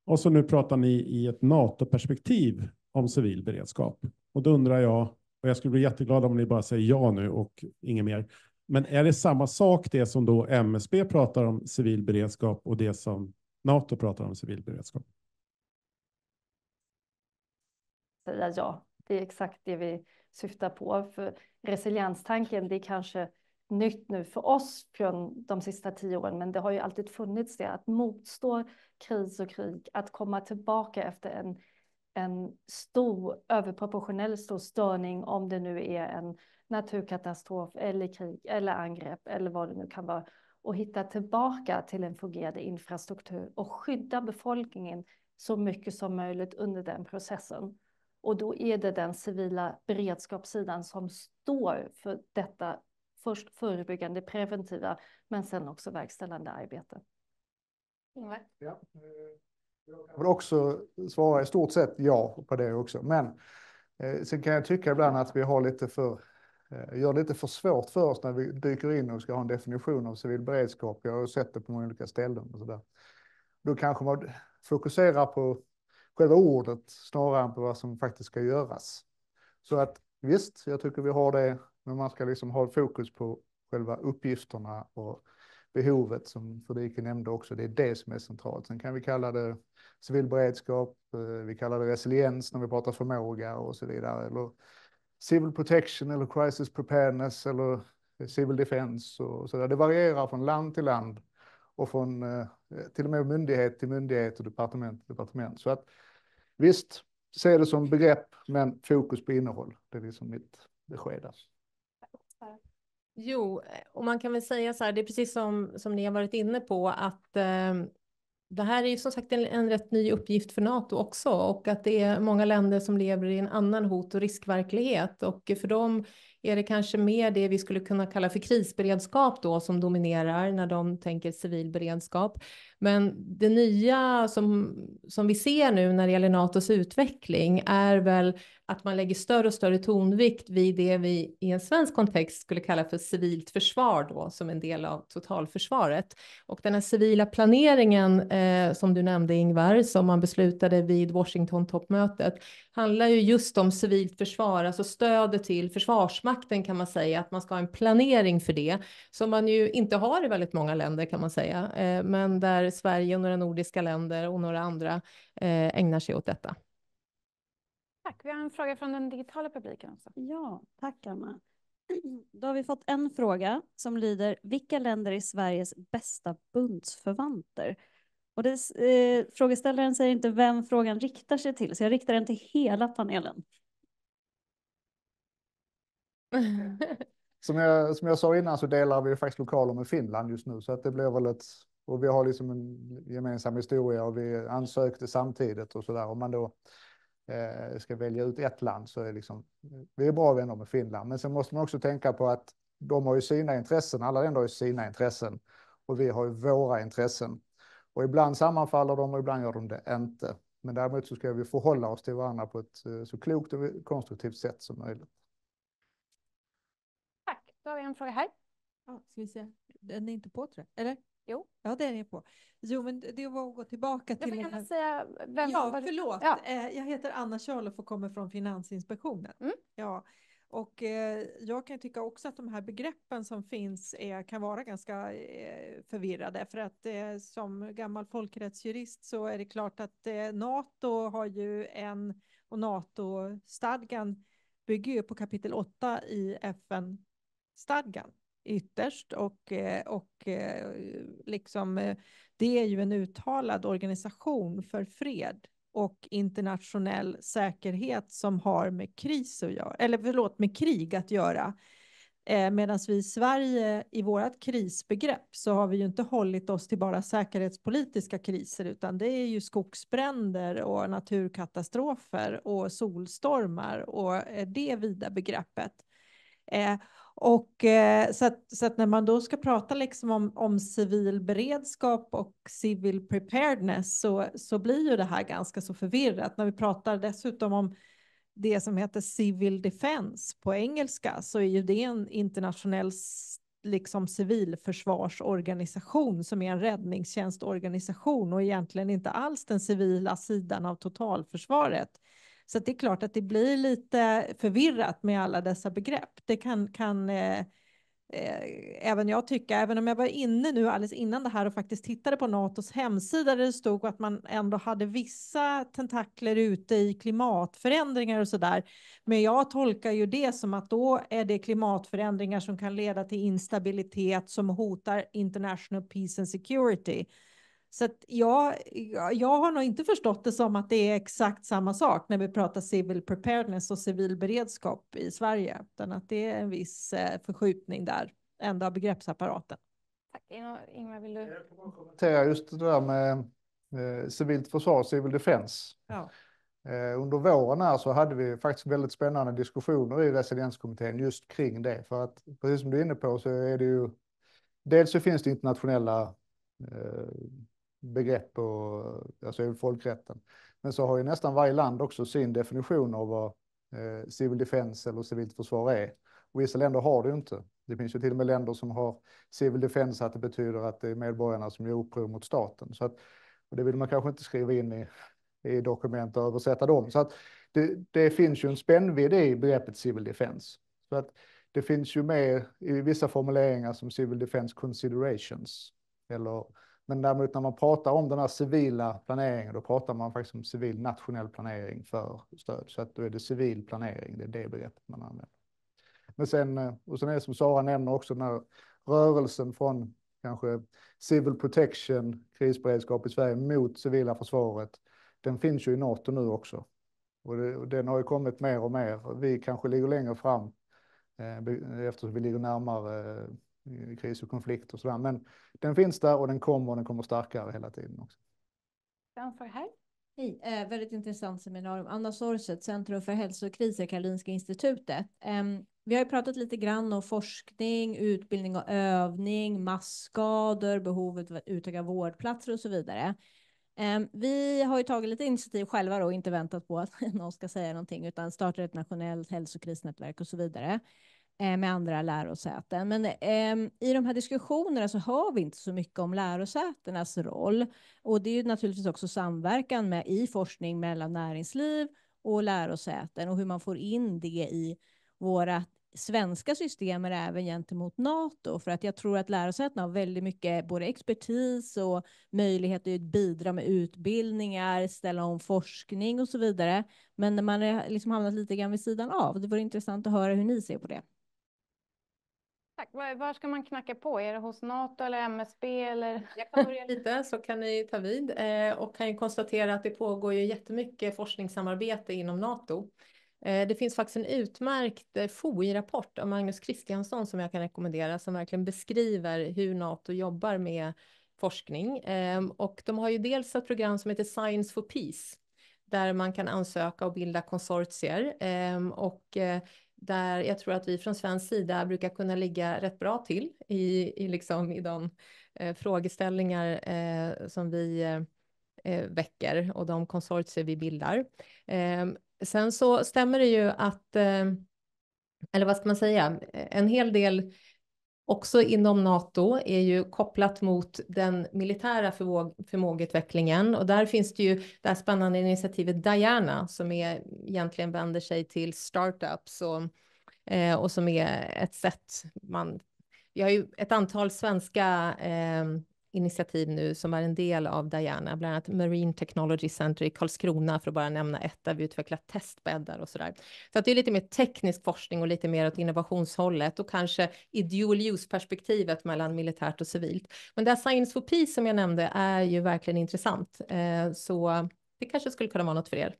Och så nu pratar ni i ett NATO-perspektiv om civil beredskap. Och då undrar jag, och jag skulle bli jätteglad om ni bara säger ja nu och inget mer. Men är det samma sak det som då MSB pratar om civil beredskap och det som NATO pratar om civil beredskap? Säga ja, det är exakt det vi syftar på. För resilienstanken, det är kanske nytt nu för oss från de sista tio åren, men det har ju alltid funnits det, att motstå kris och krig, att komma tillbaka efter en, en stor, överproportionell stor störning, om det nu är en naturkatastrof eller krig eller angrepp eller vad det nu kan vara, och hitta tillbaka till en fungerande infrastruktur och skydda befolkningen så mycket som möjligt under den processen. Och då är det den civila beredskapssidan som står för detta först förebyggande, preventiva, men sen också verkställande arbete. Ingvar? Ja. Eh, jag vill också svara i stort sett ja på det också, men eh, sen kan jag tycka ibland att vi har lite för eh, gör det lite för svårt för oss när vi dyker in och ska ha en definition av civil beredskap. Jag har sett det på många olika ställen och så där. Då kanske man fokuserar på själva ordet snarare än på vad som faktiskt ska göras. Så att visst, jag tycker vi har det, men man ska liksom ha fokus på själva uppgifterna och behovet som Fredrika nämnde också. Det är det som är centralt. Sen kan vi kalla det civil beredskap, eh, vi kallar det resiliens när vi pratar förmåga och så vidare. Eller civil protection eller crisis preparedness eller civil defense och så där. Det varierar från land till land och från eh, till och med myndighet till myndighet och departement till departement. Så att visst, se det som begrepp, men fokus på innehåll. Det är liksom mitt besked. Jo, och man kan väl säga så här, det är precis som, som ni har varit inne på, att eh, det här är ju som sagt en, en rätt ny uppgift för Nato också och att det är många länder som lever i en annan hot och riskverklighet och för dem är det kanske mer det vi skulle kunna kalla för krisberedskap då som dominerar när de tänker civil beredskap? Men det nya som, som vi ser nu när det gäller Natos utveckling är väl att man lägger större och större tonvikt vid det vi i en svensk kontext skulle kalla för civilt försvar då, som en del av totalförsvaret. Och den här civila planeringen eh, som du nämnde Ingvar, som man beslutade vid Washington-toppmötet, handlar ju just om civilt försvar, alltså stödet till Försvarsmakten kan man säga, att man ska ha en planering för det, som man ju inte har i väldigt många länder kan man säga, eh, men där Sverige och några nordiska länder och några andra eh, ägnar sig åt detta. Tack. Vi har en fråga från den digitala publiken också. Ja, tack Anna. Då har vi fått en fråga som lyder Vilka länder är Sveriges bästa bundsförvanter? Och det, eh, frågeställaren säger inte vem frågan riktar sig till, så jag riktar den till hela panelen. [LAUGHS] som, jag, som jag sa innan så delar vi faktiskt lokaler med Finland just nu, så att det blir väl ett och vi har liksom en gemensam historia och vi ansökte samtidigt och så där. Om man då eh, ska välja ut ett land så är liksom, vi är bra vänner med Finland. Men sen måste man också tänka på att de har ju sina intressen, alla länder har ju sina intressen och vi har ju våra intressen. Och ibland sammanfaller de och ibland gör de det inte. Men däremot så ska vi förhålla oss till varandra på ett eh, så klokt och konstruktivt sätt som möjligt. Tack, då har vi en fråga här. Ja, ska vi se. Den är inte på tror jag, eller? Jo. Ja, det är ni på. Jo, men det var att gå tillbaka till... Jag kan här... säga vem ja, var... förlåt. Ja. Eh, jag heter Anna Körlof och kommer från Finansinspektionen. Mm. Ja. Och eh, jag kan tycka också att de här begreppen som finns är, kan vara ganska eh, förvirrade. För att eh, som gammal folkrättsjurist så är det klart att eh, Nato har ju en... Och Nato-stadgan bygger ju på kapitel 8 i FN-stadgan ytterst och, eh, och eh, liksom, eh, det är ju en uttalad organisation för fred och internationell säkerhet som har med kris att göra, eller förlåt, med krig att göra. Medan vi i Sverige i vårt krisbegrepp så har vi ju inte hållit oss till bara säkerhetspolitiska kriser utan det är ju skogsbränder och naturkatastrofer och solstormar och det vida begreppet. Och eh, så, att, så att när man då ska prata liksom om, om civil beredskap och civil preparedness så, så blir ju det här ganska så förvirrat. När vi pratar dessutom om det som heter civil defense på engelska så är ju det en internationell liksom civilförsvarsorganisation som är en räddningstjänstorganisation och egentligen inte alls den civila sidan av totalförsvaret så det är klart att det blir lite förvirrat med alla dessa begrepp. Det kan, kan eh, eh, även jag tycka, även om jag var inne nu alldeles innan det här och faktiskt tittade på Natos hemsida där det stod att man ändå hade vissa tentakler ute i klimatförändringar och så där. Men jag tolkar ju det som att då är det klimatförändringar som kan leda till instabilitet som hotar international peace and security. Så att jag, jag har nog inte förstått det som att det är exakt samma sak när vi pratar civil preparedness och civil beredskap i Sverige, utan att det är en viss eh, förskjutning där, ändå av begreppsapparaten. Tack. Ingmar, vill du? Jag kommentera just det där med eh, civilt försvar, civil defense. Ja. Eh, under våren här så hade vi faktiskt väldigt spännande diskussioner i residenskommittén just kring det. För att precis som du är inne på så är det ju... Dels så finns det internationella begrepp och alltså folkrätten. Men så har ju nästan varje land också sin definition av vad eh, civil defense eller civilt försvar är. Och vissa länder har det ju inte. Det finns ju till och med länder som har civil defense att det betyder att det är medborgarna som gör uppror mot staten. Så att, och det vill man kanske inte skriva in i, i dokument och översätta dem. Så att det, det finns ju en spännvidd i begreppet civil defense. Så att det finns ju med i vissa formuleringar som civil defense considerations eller men däremot när man pratar om den här civila planeringen, då pratar man faktiskt om civil nationell planering för stöd. Så att då är det civil planering, det är det begreppet man använder. Men sen, eh, och sen är det som Sara nämner också den här rörelsen från kanske civil protection, krisberedskap i Sverige mot civila försvaret. Den finns ju i NATO nu också. Och, det, och den har ju kommit mer och mer. Vi kanske ligger längre fram eh, eftersom vi ligger närmare eh, Eh, kris och konflikt och sådär. Men den finns där och den kommer och den kommer starkare hela tiden också. Framför här. Hej, eh, väldigt intressant seminarium. Anna Sorset, Centrum för hälsokriser, Karolinska institutet. Eh, vi har ju pratat lite grann om forskning, utbildning och övning, masskador, behovet av att utöka vårdplatser och så vidare. Eh, vi har ju tagit lite initiativ själva då, inte väntat på att [LAUGHS] någon ska säga någonting, utan startat ett nationellt hälsokrisnätverk och så vidare. Eh, med andra lärosäten. Men eh, i de här diskussionerna så hör vi inte så mycket om lärosätenas roll. Och det är ju naturligtvis också samverkan med, i forskning mellan näringsliv och lärosäten och hur man får in det i våra svenska system även gentemot Nato. För att jag tror att lärosätena har väldigt mycket både expertis och möjlighet att bidra med utbildningar, ställa om forskning och så vidare. Men man har liksom hamnat lite grann vid sidan av. Det vore intressant att höra hur ni ser på det. Tack. Var, ska man knacka på? Är det hos Nato eller MSB? Eller? Jag kan börja lite så kan ni ta vid eh, och kan ju konstatera att det pågår ju jättemycket forskningssamarbete inom Nato. Eh, det finns faktiskt en utmärkt eh, FOI-rapport av Magnus Kristiansson som jag kan rekommendera som verkligen beskriver hur Nato jobbar med forskning. Ehm, och de har ju dels ett program som heter Science for Peace där man kan ansöka och bilda konsortier. Ehm, och där jag tror att vi från svensk sida brukar kunna ligga rätt bra till i, i, liksom, i de eh, frågeställningar eh, som vi eh, eh väcker och de konsortier vi bildar. Ehm, sen så stämmer det ju att, eh, eller vad ska man säga, en hel del också inom Nato är ju kopplat mot den militära förmåg förmågeutvecklingen och där finns det ju det här spännande initiativet Diana som är, egentligen vänder sig till startups och, eh, och som är ett sätt man vi har ju ett antal svenska eh, initiativ nu som är en del av Diana, bland annat Marine Technology Center i Karlskrona, för att bara nämna ett, där vi utvecklar testbäddar och så där. Så att det är lite mer teknisk forskning och lite mer åt innovationshållet och kanske i dual use-perspektivet mellan militärt och civilt. Men det här Science for Peace som jag nämnde är ju verkligen intressant, eh, så det kanske skulle kunna vara något för er.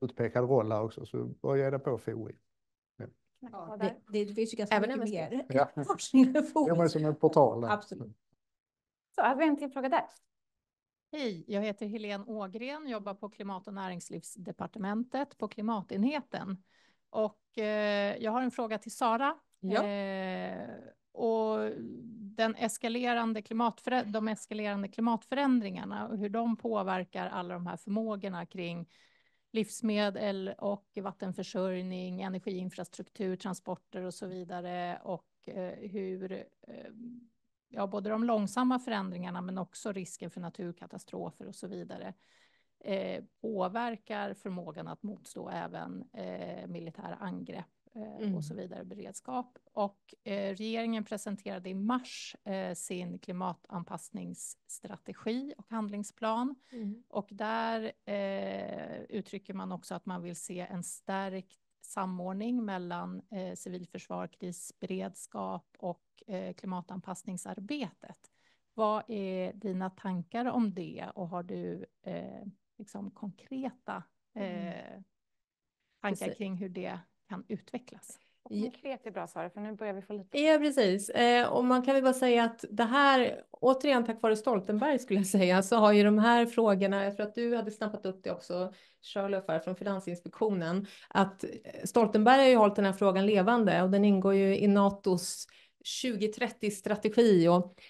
Utpekad roll här också, så börja er på FOI. Ja, det, det finns ju ganska Även mycket mer ja. [LAUGHS] forskning med fokus. Det som en portal. Absolut. Så, har vi en fråga där? Hej, jag heter Helene Ågren, jobbar på Klimat och näringslivsdepartementet på klimatenheten. Och eh, jag har en fråga till Sara. Ja. Eh, och den eskalerande de eskalerande klimatförändringarna och hur de påverkar alla de här förmågorna kring livsmedel och vattenförsörjning, energiinfrastruktur, transporter och så vidare och eh, hur eh, ja, både de långsamma förändringarna men också risken för naturkatastrofer och så vidare eh, påverkar förmågan att motstå även militära angrepp Mm. och så mm. vidare, beredskap. Och eh, regeringen presenterade i mars eh, sin klimatanpassningsstrategi och handlingsplan. Mm. Och där eh, uttrycker man också att man vill se en stärkt samordning mellan eh, civilförsvar, krisberedskap och eh, klimatanpassningsarbetet. Vad är dina tankar om det och har du eh, liksom konkreta mm. tankar Precis. kring hur det kan utvecklas. Och Konkret är bra Sara, för nu börjar vi få lite... Ja, precis. Eh, och man kan väl bara säga att det här, återigen tack vare Stoltenberg skulle jag säga, så har ju de här frågorna, jag tror att du hade snappat upp det också, Sherlof här från Finansinspektionen, att Stoltenberg har ju hållit den här frågan levande och den ingår ju i NATOs 2030-strategi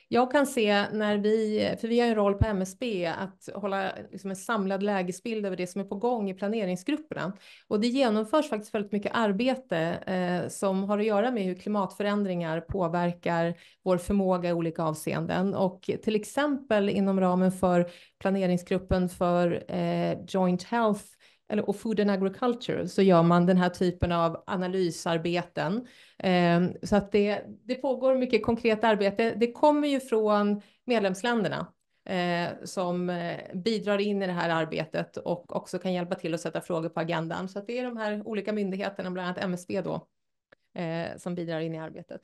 jag kan se när vi, för vi har en roll på MSB, att hålla liksom en samlad lägesbild över det som är på gång i planeringsgrupperna. Och det genomförs faktiskt väldigt mycket arbete eh, som har att göra med hur klimatförändringar påverkar vår förmåga i olika avseenden. Och till exempel inom ramen för planeringsgruppen för eh, Joint Health eller, och Food and Agriculture så gör man den här typen av analysarbeten. Eh, så att det, det pågår mycket konkret arbete. Det kommer ju från medlemsländerna eh, som eh, bidrar in i det här arbetet och också kan hjälpa till att sätta frågor på agendan. Så att det är de här olika myndigheterna, bland annat MSB då, eh, som bidrar in i arbetet.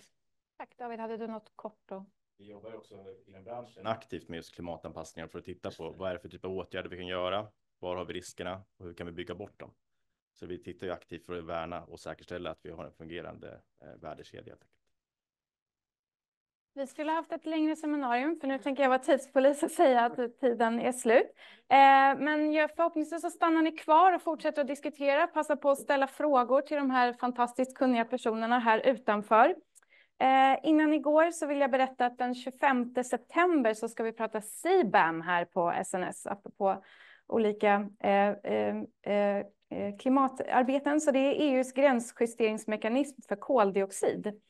Tack David, hade du något kort då? Vi jobbar också inom branschen aktivt med just klimatanpassningar för att titta på vad är det för typ av åtgärder vi kan göra var har vi riskerna och hur kan vi bygga bort dem? Så vi tittar ju aktivt för att värna och säkerställa att vi har en fungerande eh, värdekedja. Vi skulle haft ett längre seminarium, för nu tänker jag vara tidspolis och säga att tiden är slut. Eh, men förhoppningsvis så stannar ni kvar och fortsätter att diskutera. Passa på att ställa frågor till de här fantastiskt kunniga personerna här utanför. Eh, innan ni går så vill jag berätta att den 25 september så ska vi prata CBAM här på SNS, apropå olika eh, eh, eh, klimatarbeten. Så det är EUs gränsjusteringsmekanism för koldioxid.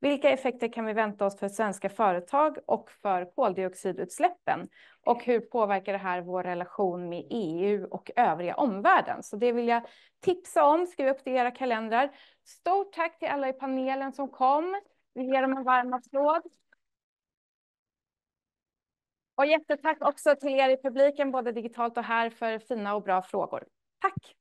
Vilka effekter kan vi vänta oss för svenska företag och för koldioxidutsläppen? Och hur påverkar det här vår relation med EU och övriga omvärlden? Så det vill jag tipsa om. Skriv upp det i era kalendrar. Stort tack till alla i panelen som kom. Vi ger dem en varm applåd. Och jättetack också till er i publiken, både digitalt och här, för fina och bra frågor. Tack!